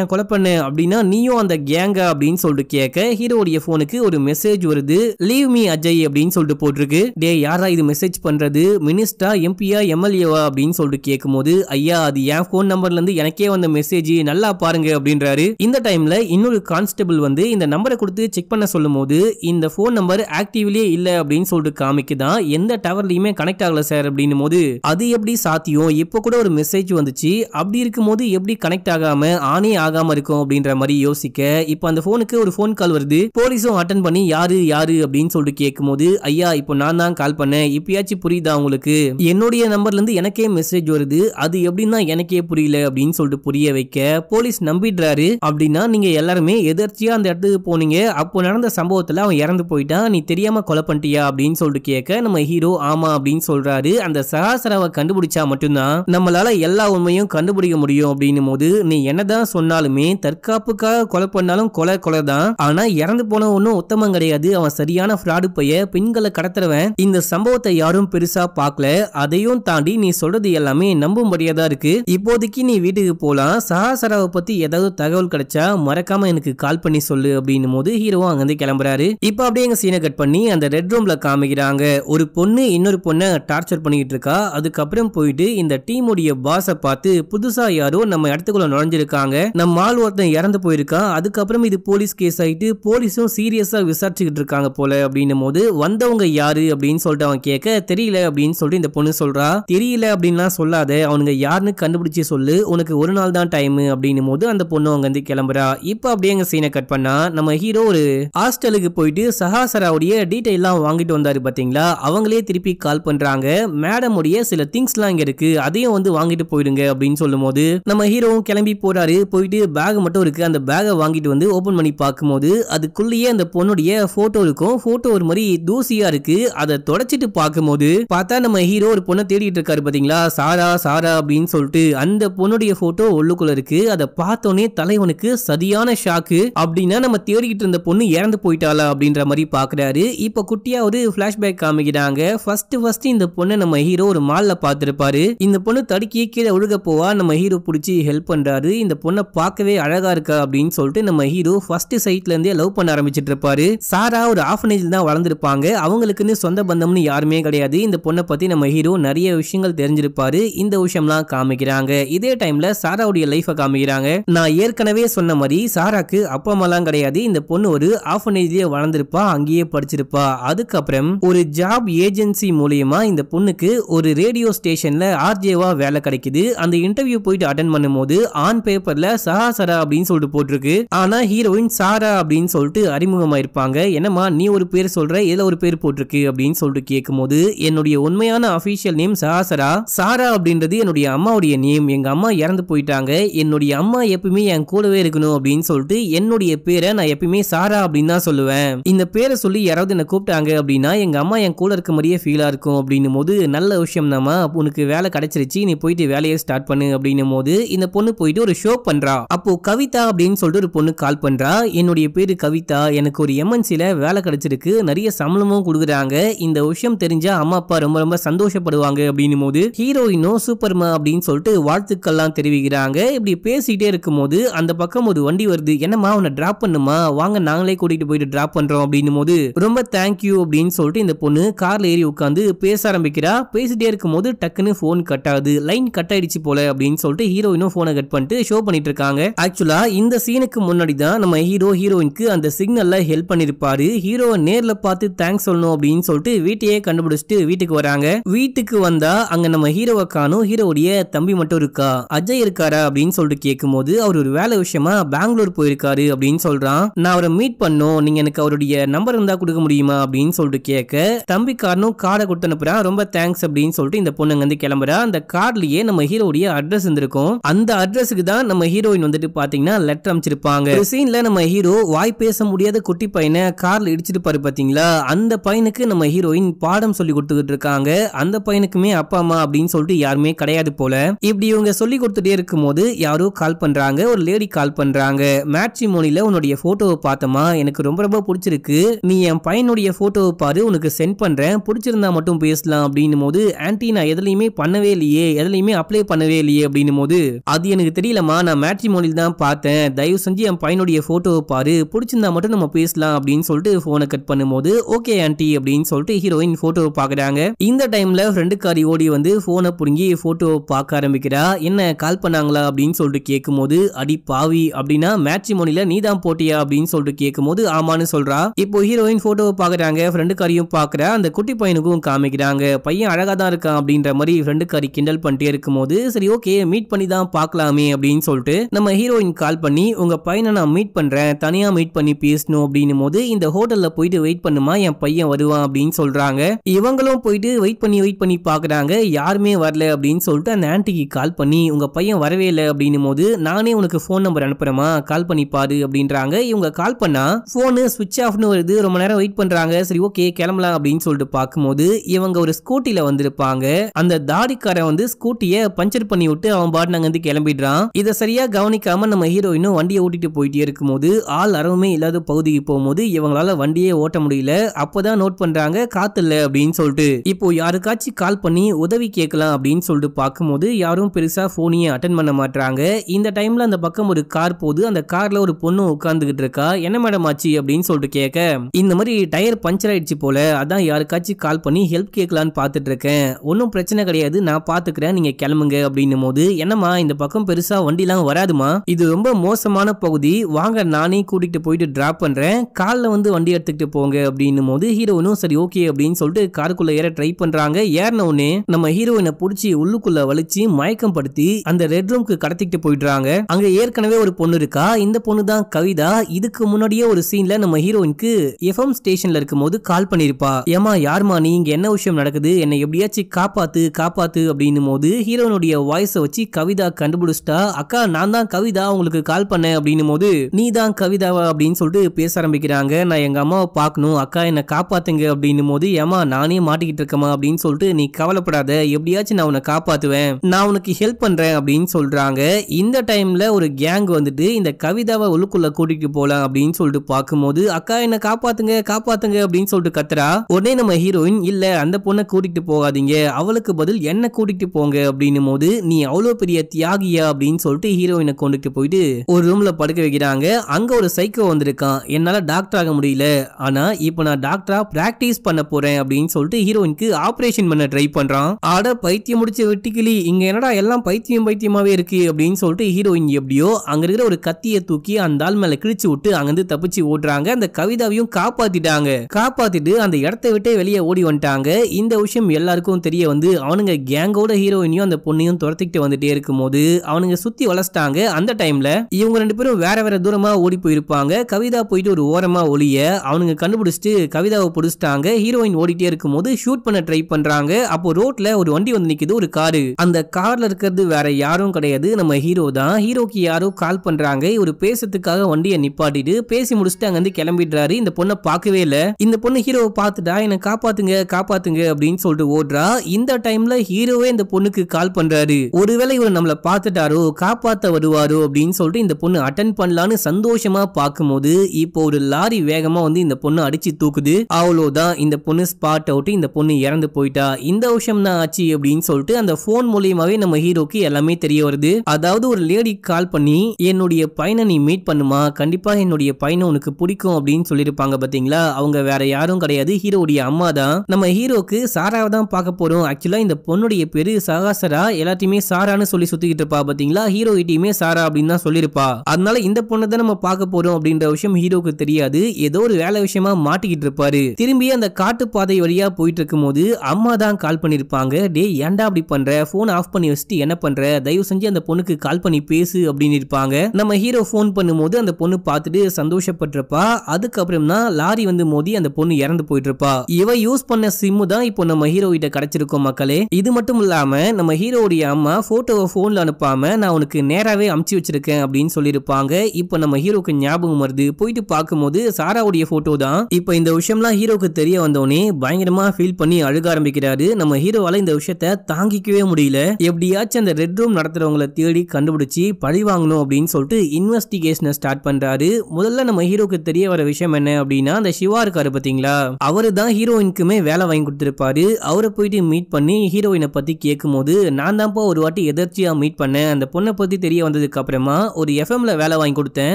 என் கொலை பண்ண அப்படின்னா நீயும் அந்த கேங்க அப்படின்னு சொல்லிட்டு கேட்க ஹீரோடைய போனுக்கு ஒரு மெசேஜ் வருது லீவ் மீ அஜய் அப்படின்னு சொல்லிட்டு போட்டிருக்கு டே யாரா இது மெசேஜ் பண்றது மினிஸ்டா எம்பியா எம்எல்ஏவா அப்படின்னு சொல்லிட்டு கேட்கும் போது ஐயா அது என் போன் நம்பர்ல இருந்து எனக்கே வந்த மெசேஜ் நல்லா பாருங்க அப்படின்றாரு இந்த டைம்ல இன்னொரு கான்ஸ்டபிள் வந்து இந்த நம்பரை கொடுத்து செக் பண்ண சொல்லும் போது இந்த போன் நம்பர் ஆக்டிவ்லயே இல்ல அப்படின்னு சொல்லிட்டு காமிக்குதான் எந்த டவர்லயுமே கனெக்ட் ஆகல சார் அப்படின்னும் போது அது எப்படி சாத்தியம் இப்போ கூட ஒரு மெசேஜ் வந்துச்சு வந்துச்சு அப்படி இருக்கும்போது எப்படி கனெக்ட் ஆகாம ஆனே ஆகாம இருக்கும் அப்படின்ற மாதிரி யோசிக்க இப்போ அந்த போனுக்கு ஒரு ஃபோன் கால் வருது போலீஸும் அட்டன் பண்ணி யாரு யாரு அப்படின்னு சொல்லிட்டு கேட்கும் போது ஐயா இப்போ நான் தான் கால் பண்ணேன் இப்பயாச்சும் புரியுதா உங்களுக்கு என்னுடைய நம்பர்ல இருந்து எனக்கே மெசேஜ் வருது அது எப்படின்னா எனக்கே புரியல அப்படின்னு சொல்லிட்டு புரிய வைக்க போலீஸ் நம்பிடுறாரு அப்படின்னா நீங்க எல்லாருமே எதிர்ச்சியா அந்த இடத்துக்கு போனீங்க அப்போ நடந்த சம்பவத்துல அவன் இறந்து போயிட்டான் நீ தெரியாம கொலை பண்ணிட்டியா அப்படின்னு சொல்லிட்டு கேட்க நம்ம ஹீரோ ஆமா அப்படின்னு சொல்றாரு அந்த சராசரவை கண்டுபிடிச்சா மட்டும்தான் நம்மளால எல்லா உண்மையும் கண்டுபிடிக்க முடியும் அப்படின்னும் போது நீ என்னதான் சொன்னாலுமே தற்காப்புக்காக கொலை பண்ணாலும் கொலை கொலை தான் ஆனா இறந்து போன ஒன்றும் உத்தமம் கிடையாது அவன் சரியான ஃப்ராடு பைய பெண்களை கடத்துறவன் இந்த சம்பவத்தை யாரும் பெருசா பார்க்கல அதையும் தாண்டி நீ சொல்றது எல்லாமே நம்பும்படியா தான் இருக்கு இப்போதைக்கு நீ வீட்டுக்கு போலாம் சகாசராவை பத்தி ஏதாவது தகவல் கிடைச்சா மறக்காம எனக்கு கால் பண்ணி சொல்லு அப்படின்னும் போது ஹீரோவும் அங்கிருந்து கிளம்புறாரு இப்போ அப்படியே எங்க சீனை கட் பண்ணி அந்த ரெட் ரூம்ல காமிக்கிறாங்க ஒரு பொண்ணு இன்னொரு பொண்ணை டார்ச்சர் பண்ணிக்கிட்டு இருக்கா அதுக்கப்புறம் போயிட்டு இந்த டீமுடைய பாசை பார்த்து புதுசா யாரோ நம்ம இடத்துக்குள்ள நுழைஞ்சிருக்காங்க நம்ம ஆள் ஒருத்தன் இறந்து போயிருக்கான் அதுக்கப்புறம் இது போலீஸ் கேஸ் ஆயிட்டு போலீஸும் சீரியஸா விசாரிச்சுக்கிட்டு இருக்காங்க போல அப்படின்னும் போது வந்தவங்க யாரு அப்படின்னு சொல்லிட்டு அவன் கேட்க தெரியல அப்படின்னு சொல்லிட்டு இந்த பொண்ணு சொல்றா தெரியல அப்படின்லாம் சொல்லாத அவனுங்க யாருன்னு கண்டுபிடிச்சு சொல்லு உனக்கு ஒரு நாள் தான் டைம் அப்படின்னும் போது அந்த பொண்ணு அவங்க வந்து கிளம்புறா இப்போ அப்படியே எங்க சீனை கட் பண்ணா நம்ம ஹீரோ ஒரு ஹாஸ்டலுக்கு போயிட்டு சஹாசராவுடைய டீட்டெயில் வாங்கிட்டு வந்தாரு பாத்தீங்களா அவங்களே திருப்பி கால் பண்றாங்க மேடம் உடைய சில திங்ஸ்லாம் இங்க இருக்கு அதையும் வந்து வாங்கிட்டு போயிடுங்க வாங்க அப்படின்னு சொல்லும் போது நம்ம ஹீரோவும் கிளம்பி போறாரு போயிட்டு பேக் மட்டும் இருக்கு அந்த பேகை வாங்கிட்டு வந்து ஓபன் பண்ணி போது அதுக்குள்ளேயே அந்த பொண்ணுடைய போட்டோ இருக்கும் போட்டோ ஒரு மாதிரி தூசியா இருக்கு அதை தொடச்சிட்டு போது பார்த்தா நம்ம ஹீரோ ஒரு பொண்ணை தேடிட்டு இருக்காரு பாத்தீங்களா சாரா சாரா அப்படின்னு சொல்லிட்டு அந்த பொண்ணுடைய போட்டோ உள்ளுக்குள்ள இருக்கு அதை பார்த்தோன்னே தலைவனுக்கு சரியான ஷாக்கு அப்படின்னா நம்ம தேடிக்கிட்டு இருந்த பொண்ணு இறந்து போயிட்டாளா அப்படின்ற மாதிரி பாக்குறாரு இப்ப குட்டியா ஒரு பிளாஷ்பேக் காமிக்கிறாங்க ஃபர்ஸ்ட் ஃபர்ஸ்ட் இந்த பொண்ணை நம்ம ஹீரோ ஒரு மால்ல பாத்துருப்பாரு இந்த பொண்ணு தடுக்கி கீழே போவா நம்ம ஹீரோ பிடிச்சி ஹெல்ப் பண்ணுறாரு இந்த பொண்ணை பார்க்கவே அழகாக இருக்கா அப்படின்னு சொல்லிட்டு நம்ம ஹீரோ ஃபர்ஸ்ட் சைட்லேருந்தே லவ் பண்ண ஆரம்பிச்சிட்டு இருப்பாரு சாரா ஒரு ஆஃபனேஜில் தான் வளர்ந்துருப்பாங்க அவங்களுக்குன்னு சொந்த பந்தம்னு யாருமே கிடையாது இந்த பொண்ணை பற்றி நம்ம ஹீரோ நிறைய விஷயங்கள் தெரிஞ்சிருப்பாரு இந்த விஷயம்லாம் காமிக்கிறாங்க இதே டைமில் சாராவுடைய லைஃபை காமிக்கிறாங்க நான் ஏற்கனவே சொன்ன மாதிரி சாராக்கு அப்பா அம்மாலாம் கிடையாது இந்த பொண்ணு ஒரு ஆஃபனேஜே வளர்ந்துருப்பா அங்கேயே படிச்சிருப்பா அதுக்கப்புறம் ஒரு ஜாப் ஏஜென்சி மூலியமா இந்த பொண்ணுக்கு ஒரு ரேடியோ ஸ்டேஷன்ல ஆர்ஜேவா வேலை கிடைக்குது அந்த இன்டர்வியூ போயிட்டு அட்டன் பண்ணும்போது ஆன் பேப்பர்ல சஹா சரா அப்படின்னு சொல்லிட்டு போட்டிருக்கு ஆனா ஹீரோயின் சாரா அப்படின்னு சொல்லிட்டு அறிமுகமாயிருப்பாங்க என்னம்மா நீ ஒரு பேர் சொல்ற ஏதோ ஒரு பேர் போட்டிருக்கு அப்படின்னு சொல்லிட்டு கேட்கும்போது என்னுடைய உண்மையான அபிஷியல் நேம் சஹா சரா சாரா அப்படின்றது என்னுடைய அம்மாவுடைய நேம் எங்க அம்மா இறந்து போயிட்டாங்க என்னுடைய அம்மா எப்பவுமே என் கூடவே இருக்கணும் அப்படின்னு சொல்லிட்டு என்னுடைய பேரை நான் எப்பயுமே சாரா அப்படின்னு தான் சொல்லுவேன் இந்த பேரை சொல்லி யாராவது என்ன கூப்பிட்டாங்க அப்படின்னா எங்க அம்மா என் கூட இருக்க மாதிரியே ஃபீலா இருக்கும் அப்படின்னும் போது நல்ல விஷயம் நம்ம உனக்கு வேலை கிடைச்சிருச்சு நீ போயிட்டு வேலையை ஸ்டார்ட் பண்ணு அப்படின்னும் போது இந்த பொண்ணு போயிட்டு ஒரு ஷோ பண்றா அப்போ கவிதா அப்படின்னு சொல்லிட்டு ஒரு பொண்ணு கால் பண்றா என்னுடைய பேரு கவிதா எனக்கு ஒரு எம்என்சில வேலை கிடைச்சிருக்கு நிறைய சம்பளமும் கொடுக்குறாங்க இந்த விஷயம் தெரிஞ்சா அம்மா அப்பா ரொம்ப ரொம்ப சந்தோஷப்படுவாங்க அப்படின்னும் போது ஹீரோயினும் சூப்பர்மா அப்படின்னு சொல்லிட்டு வாழ்த்துக்கள்லாம் தெரிவிக்கிறாங்க இப்படி பேசிட்டே இருக்கும் போது அந்த பக்கம் ஒரு வண்டி வருது என்னம்மா உன டிராப் பண்ணுமா வாங்க நாங்களே கூட்டிட்டு போயிட்டு டிராப் பண்றோம் அப்படின்னும் போது ரொம்ப தேங்க்யூ அப்படின்னு சொல்லிட்டு இந்த பொண்ணு கார்ல ஏறி உட்காந்து பேச ஆரம்பிக்கிறா பேசிட்டே இருக்கும் போது டக்குன்னு போன் கட் ஆகுது லைன் கட் ஆயிடுச்சு போல அப்படின்னு சொல்லிட்டு ஹீரோயினும் போனை கட் பண்ணிட்டு ஷோ பண்ணிட்டு இருக்காங்க ஆக்சுவலா இந்த சீனுக்கு முன்னாடி தான் நம்ம ஹீரோ ஹீரோயினுக்கு அந்த சிக்னல்ல ஹெல்ப் பண்ணிருப்பாரு ஹீரோ நேர்ல பார்த்து தேங்க்ஸ் சொல்லணும் அப்படின்னு சொல்லிட்டு வீட்டையே கண்டுபிடிச்சிட்டு வீட்டுக்கு வராங்க வீட்டுக்கு வந்தா அங்க நம்ம ஹீரோவை காணும் ஹீரோடைய தம்பி மட்டும் இருக்கா அஜய் இருக்காரா அப்படின்னு சொல்லிட்டு கேட்கும் போது அவர் ஒரு வேலை விஷயமா பெங்களூர் போயிருக்காரு அப்படின்னு சொல்றான் நான் அவரை மீட் பண்ணும் நீங்க எனக்கு அவருடைய நம்பர் இருந்தா கொடுக்க முடியுமா அப்படின்னு சொல்லிட்டு கேட்க தம்பி காரணம் கார்டை கொடுத்து அனுப்புறான் ரொம்ப தேங்க்ஸ் அப்படின்னு சொல்லிட்டு இந்த பொண்ணுங்க வந்து கிளம்புறா அந்த கார்ட்லயே நம்ம ஹீரோ ஹீரோவுடைய அட்ரஸ் இருந்திருக்கும் அந்த அட்ரஸுக்கு தான் நம்ம ஹீரோயின் வந்துட்டு பாத்தீங்கன்னா லெட்டர் அமைச்சிருப்பாங்க சீன்ல நம்ம ஹீரோ வாய் பேச முடியாத குட்டி பையனை கார்ல இடிச்சிட்டு பாரு பாத்தீங்களா அந்த பையனுக்கு நம்ம ஹீரோயின் பாடம் சொல்லி கொடுத்துக்கிட்டு இருக்காங்க அந்த பையனுக்குமே அப்பா அம்மா அப்படின்னு சொல்லிட்டு யாருமே கிடையாது போல இப்படி இவங்க சொல்லி கொடுத்துட்டே இருக்கும் போது யாரோ கால் பண்றாங்க ஒரு லேடி கால் பண்றாங்க மேட்சி மோனில உன்னுடைய போட்டோவை பார்த்தமா எனக்கு ரொம்ப ரொம்ப பிடிச்சிருக்கு நீ என் பையனுடைய போட்டோவை பாரு உனக்கு சென்ட் பண்றேன் பிடிச்சிருந்தா மட்டும் பேசலாம் அப்படின்னும் போது ஆன்டி நான் எதுலையுமே பண்ணவே இல்லையே எதுலையுமே அப்ளை பண்ணவே இல்லையே அப்படின்னும் போது அது எனக்கு தெரியலம்மா நான் மேட்ரிமோனில் தான் பார்த்தேன் தயவு செஞ்சு என் பையனுடைய ஃபோட்டோவை பாரு பிடிச்சிருந்தா மட்டும் நம்ம பேசலாம் அப்படின்னு சொல்லிட்டு ஃபோனை கட் பண்ணும்போது ஓகே ஆண்டி அப்படின்னு சொல்லிட்டு ஹீரோயின் ஃபோட்டோவை பார்க்குறாங்க இந்த ஃப்ரெண்டு ஃப்ரெண்டுக்காரி ஓடி வந்து ஃபோனை பிடுங்கி ஃபோட்டோவை பார்க்க ஆரம்பிக்கிறா என்ன கால் பண்ணாங்களா அப்படின்னு சொல்லிட்டு கேட்கும்போது அடி பாவி அப்படின்னா மேட்ரிமோனியில் நீ தான் போட்டியா அப்படின்னு சொல்லிட்டு கேட்கும்போது ஆமான்னு சொல்றா இப்போ ஹீரோயின் ஃபோட்டோவை பார்க்குறாங்க ஃப்ரெண்டுக்காரியும் பார்க்குறா அந்த குட்டி பையனுக்கும் காமிக்கிறாங்க பையன் அழகா தான் இருக்கான் அப்படின்ற மாதிரி ஃப்ரெண்டுக்காரி கிண்டல் பண்ணிட்டே இருக்கும்போது சரி ஓகே மீட் பண்ணி தான் பார்க்கலாமே அப்படின்னு சொல்லிட்டு நம்ம ஹீரோயின் கால் பண்ணி உங்க பையனை நான் மீட் பண்றேன் தனியா மீட் பண்ணி பேசணும் அப்படின்னும் போது இந்த ஹோட்டல்ல போயிட்டு வெயிட் பண்ணுமா என் பையன் வருவான் அப்படின்னு சொல்றாங்க இவங்களும் போயிட்டு வெயிட் பண்ணி வெயிட் பண்ணி பாக்குறாங்க யாருமே வரல அப்படின்னு சொல்லிட்டு அந்த ஆன்டிக்கு கால் பண்ணி உங்க பையன் வரவே இல்லை அப்படின்னும் போது நானே உனக்கு ஃபோன் நம்பர் அனுப்புறமா கால் பண்ணி பாரு அப்படின்றாங்க இவங்க கால் பண்ணா ஃபோனு சுவிட்ச் ஆஃப்னு வருது ரொம்ப நேரம் வெயிட் பண்றாங்க சரி ஓகே கிளம்பலாம் அப்படின்னு சொல்லிட்டு பார்க்கும்போது இவங்க ஒரு ஸ்கூட்டில வந்திருப்பாங்க அந்த தாடிக்காரன் வந்து ஸ்கூட்டியை பஞ்ச் பஞ்சர் பண்ணி விட்டு அவன் பாட்டு நாங்க வந்து கிளம்பிடுறான் இதை சரியா கவனிக்காம நம்ம ஹீரோயினும் வண்டியை ஓட்டிட்டு போயிட்டே இருக்கும்போது ஆள் அறவுமே இல்லாத பகுதிக்கு போகும்போது இவங்களால வண்டியே ஓட்ட முடியல அப்பதான் நோட் பண்றாங்க காத்து இல்ல அப்படின்னு சொல்லிட்டு இப்போ யாருக்காச்சும் கால் பண்ணி உதவி கேட்கலாம் அப்படின்னு சொல்லிட்டு பார்க்கும்போது யாரும் பெருசா போனையே அட்டன் பண்ண மாட்டாங்க இந்த டைம்ல அந்த பக்கம் ஒரு கார் போகுது அந்த கார்ல ஒரு பொண்ணு உட்காந்துக்கிட்டு இருக்கா என்ன மேடம் ஆச்சு அப்படின்னு சொல்லிட்டு கேட்க இந்த மாதிரி டயர் பஞ்சர் ஆயிடுச்சு போல அதான் யாருக்காச்சும் கால் பண்ணி ஹெல்ப் கேட்கலான்னு பார்த்துட்டு இருக்கேன் ஒன்றும் பிரச்சனை கிடையாது நான் பார்த்துக்கிறேன் நீங்கள் கிளம்புங்க அப்படின்னும் போது என்னம்மா இந்த பக்கம் பெருசா வண்டிலாம் வராதுமா இது ரொம்ப மோசமான பகுதி வாங்க நானே கூட்டிட்டு போயிட்டு டிராப் பண்றேன் காலில் வந்து வண்டி எடுத்துக்கிட்டு போங்க அப்படின்னும் போது ஹீரோனும் சரி ஓகே அப்படின்னு சொல்லிட்டு காருக்குள்ள ஏற ட்ரை பண்றாங்க ஏறின உடனே நம்ம ஹீரோயினை பிடிச்சி உள்ளுக்குள்ள வலிச்சு மயக்கம் படுத்தி அந்த ரெட் ரூம்க்கு கடத்திட்டு போயிடுறாங்க அங்க ஏற்கனவே ஒரு பொண்ணு இருக்கா இந்த பொண்ணு தான் கவிதா இதுக்கு முன்னாடியே ஒரு சீன்ல நம்ம ஹீரோயினுக்கு எஃப்எம் ஸ்டேஷன்ல இருக்கும்போது கால் பண்ணிருப்பா ஏமா யாருமா நீ இங்க என்ன விஷயம் நடக்குது என்னை எப்படியாச்சும் காப்பாத்து காப்பாத்து அப்படின்னும் போது ஹீரோனுடைய அவளுடைய வாய்ஸை வச்சு கவிதா கண்டுபிடிச்சிட்டா அக்கா நான் தான் கவிதா உங்களுக்கு கால் பண்ணேன் அப்படின்னும் போது நீ தான் கவிதாவா அப்படின்னு சொல்லிட்டு பேச ஆரம்பிக்கிறாங்க நான் எங்க அம்மாவை பார்க்கணும் அக்கா என்னை காப்பாத்துங்க அப்படின்னும் போது ஏமா நானே மாட்டிக்கிட்டு இருக்கமா அப்படின்னு சொல்லிட்டு நீ கவலைப்படாத எப்படியாச்சும் நான் உன்னை காப்பாத்துவேன் நான் உனக்கு ஹெல்ப் பண்றேன் அப்படின்னு சொல்றாங்க இந்த டைம்ல ஒரு கேங் வந்துட்டு இந்த கவிதாவை உள்ளுக்குள்ள கூட்டிட்டு போலாம் அப்படின்னு சொல்லிட்டு பார்க்கும்போது அக்கா என்ன காப்பாத்துங்க காப்பாத்துங்க அப்படின்னு சொல்லிட்டு கத்துறா உடனே நம்ம ஹீரோயின் இல்ல அந்த பொண்ணை கூட்டிட்டு போகாதீங்க அவளுக்கு பதில் என்ன கூட்டிட்டு போங்க அப்படின்னும் போது போது நீ அவ்வளோ பெரிய தியாகியா அப்படின்னு சொல்லிட்டு ஹீரோயினை கொண்டுட்டு போயிட்டு ஒரு ரூம்ல படுக்க வைக்கிறாங்க அங்க ஒரு சைக்கோ வந்திருக்கான் என்னால டாக்டர் ஆக முடியல ஆனா இப்போ நான் டாக்டரா பிராக்டிஸ் பண்ண போறேன் அப்படின்னு சொல்லிட்டு ஹீரோயினுக்கு ஆபரேஷன் பண்ண ட்ரை பண்றான் ஆட பைத்தியம் முடிச்ச வெட்டிக்கிளி இங்க என்னடா எல்லாம் பைத்தியம் பைத்தியமாவே இருக்கு அப்படின்னு சொல்லிட்டு ஹீரோயின் எப்படியோ அங்க இருக்கிற ஒரு கத்தியை தூக்கி அந்த ஆள் மேல கிழிச்சு விட்டு அங்கிருந்து தப்பிச்சு ஓடுறாங்க அந்த கவிதாவையும் காப்பாத்திட்டாங்க காப்பாத்திட்டு அந்த இடத்த விட்டே வெளியே ஓடி வந்துட்டாங்க இந்த விஷயம் எல்லாருக்கும் தெரிய வந்து அவனுங்க கேங்கோட ஹீரோயினையும் அந்த பொண்ணையும் அவனையும் துரத்திக்கிட்டு வந்துட்டே இருக்கும்போது அவனுங்க சுத்தி வளர்த்தாங்க அந்த டைம்ல இவங்க ரெண்டு பேரும் வேற வேற தூரமா ஓடி போயிருப்பாங்க கவிதா போயிட்டு ஒரு ஓரமா ஒளிய அவனுங்க கண்டுபிடிச்சிட்டு கவிதாவை பிடிச்சிட்டாங்க ஹீரோயின் ஓடிட்டே இருக்கும்போது ஷூட் பண்ண ட்ரை பண்றாங்க அப்போ ரோட்ல ஒரு வண்டி வந்து நிக்குது ஒரு காரு அந்த கார்ல இருக்கிறது வேற யாரும் கிடையாது நம்ம ஹீரோ தான் ஹீரோக்கு யாரோ கால் பண்றாங்க ஒரு பேசுறதுக்காக வண்டியை நிப்பாட்டிட்டு பேசி முடிச்சுட்டு வந்து கிளம்பிடுறாரு இந்த பொண்ணை பார்க்கவே இல்ல இந்த பொண்ணு ஹீரோவை பார்த்துட்டா என்னை காப்பாத்துங்க காப்பாத்துங்க அப்படின்னு சொல்லிட்டு ஓடுறா இந்த டைம்ல ஹீரோவே இந்த பொண்ணுக்கு கால் பண்ற சொல்றாரு ஒருவேளை இவர் நம்மள பாத்துட்டாரோ காப்பாத்த வருவாரோ அப்படின்னு சொல்லிட்டு இந்த பொண்ணு அட்டன் பண்ணலான்னு சந்தோஷமா பார்க்கும்போது இப்போ ஒரு லாரி வேகமா வந்து இந்த பொண்ணு அடிச்சு தூக்குது அவ்வளோதான் இந்த பொண்ணு ஸ்பாட் அவுட் இந்த பொண்ணு இறந்து போயிட்டா இந்த வருஷம் தான் ஆச்சு அப்படின்னு சொல்லிட்டு அந்த போன் மூலியமாவே நம்ம ஹீரோக்கு எல்லாமே தெரிய வருது அதாவது ஒரு லேடி கால் பண்ணி என்னுடைய பையனை நீ மீட் பண்ணுமா கண்டிப்பா என்னுடைய பையனை உனக்கு பிடிக்கும் அப்படின்னு சொல்லியிருப்பாங்க பாத்தீங்களா அவங்க வேற யாரும் கிடையாது ஹீரோடைய அம்மா தான் நம்ம ஹீரோக்கு சாராவை தான் பார்க்க போறோம் ஆக்சுவலா இந்த பொண்ணுடைய பெரு சகாசரா எல்லாத்தையுமே சாரான்னு சொல்லி சுத்திக்கிட்டு இருப்பா பாத்தீங்களா ஹீரோ கிட்டயுமே e சாரா அப்படின்னு தான் சொல்லியிருப்பா அதனால இந்த பொண்ணு தான் நம்ம பார்க்க போறோம் அப்படின்ற விஷயம் ஹீரோக்கு தெரியாது ஏதோ ஒரு வேலை விஷயமா மாட்டிக்கிட்டு இருப்பாரு திரும்பி அந்த காட்டு பாதை வழியா போயிட்டு இருக்கும் போது அம்மா தான் கால் பண்ணிருப்பாங்க டே ஏன்டா அப்படி பண்ற போன் ஆஃப் பண்ணி வச்சுட்டு என்ன பண்ற தயவு செஞ்சு அந்த பொண்ணுக்கு கால் பண்ணி பேசு அப்படின்னு இருப்பாங்க நம்ம ஹீரோ போன் பண்ணும்போது அந்த பொண்ணு பார்த்துட்டு சந்தோஷப்பட்டிருப்பா அதுக்கப்புறம் தான் லாரி வந்து மோதி அந்த பொண்ணு இறந்து போயிட்டு இருப்பா இவ யூஸ் பண்ண சிம்மு தான் இப்போ நம்ம ஹீரோ கிட்ட கிடைச்சிருக்கோம் மக்களே இது மட்டும் இல்லாம நம்ம ஹீரோ ஹீரோடைய அம்மா ஃபோட்டோவை ஃபோனில் அனுப்பாமல் நான் உனக்கு நேராகவே அமுச்சு வச்சிருக்கேன் அப்படின்னு சொல்லியிருப்பாங்க இப்போ நம்ம ஹீரோக்கு ஞாபகம் வருது போயிட்டு பார்க்கும்போது சாராவுடைய ஃபோட்டோ தான் இப்போ இந்த விஷயம்லாம் ஹீரோக்கு தெரிய வந்தோடனே பயங்கரமாக ஃபீல் பண்ணி அழுக ஆரம்பிக்கிறாரு நம்ம ஹீரோவால் இந்த விஷயத்த தாங்கிக்கவே முடியல எப்படியாச்சும் அந்த ரெட் ரூம் நடத்துகிறவங்கள தேடி கண்டுபிடிச்சி பழி வாங்கணும் அப்படின்னு சொல்லிட்டு இன்வெஸ்டிகேஷனை ஸ்டார்ட் பண்ணுறாரு முதல்ல நம்ம ஹீரோக்கு தெரிய வர விஷயம் என்ன அப்படின்னா அந்த சிவா இருக்காரு பார்த்தீங்களா அவரு தான் ஹீரோயினுக்குமே வேலை வாங்கி கொடுத்துருப்பாரு அவரை போயிட்டு மீட் பண்ணி ஹீரோயினை பற்றி கேட்கும்போது நான் தான்ப்பா ஒரு வாட்டி எதர்ச்சியா மீட் பண்ணேன் அந்த பொண்ணை பற்றி தெரிய வந்ததுக்கு அப்புறமா ஒரு எஃப்எம்ல வேலை வாங்கி கொடுத்தேன்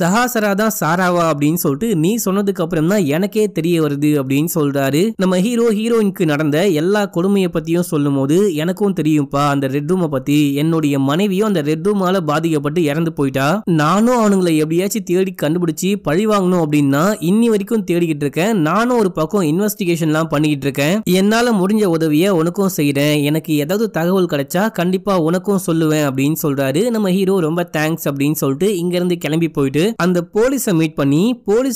சஹாசரா தான் சாராவா அப்படின்னு சொல்லிட்டு நீ சொன்னதுக்கு அப்புறம் தான் எனக்கே தெரிய வருது அப்படின்னு சொல்றாரு நம்ம ஹீரோ ஹீரோயினுக்கு நடந்த எல்லா கொடுமையை பத்தியும் சொல்லும் போது எனக்கும் தெரியும்ப்பா அந்த ரெட் ரூமை பத்தி என்னுடைய மனைவியும் அந்த ரெட் ரூமால பாதிக்கப்பட்டு இறந்து போயிட்டா நானும் அவனுங்களை எப்படியாச்சும் தேடி கண்டுபிடிச்சு பழி வாங்கணும் அப்படின்னா இன்னி வரைக்கும் தேடிக்கிட்டு இருக்கேன் நானும் ஒரு பக்கம் இன்வெஸ்டிகேஷன்லாம் பண்ணிக்கிட்டு இருக்கேன் என்னால முடிஞ்ச உதவியை உனக்கும் செய்யறேன் எனக்கு ஏதாவது தகவல் கிடைச்சா கண்டிப்பாக உனக்கும் சொல்லுவேன் அப்படின்னு சொல்கிறாரு நம்ம ஹீரோ ரொம்ப தேங்க்ஸ் அப்படின்னு சொல்லிட்டு இங்கேருந்து கிளம்பி போயிட்டு அந்த போலீஸை மீட் பண்ணி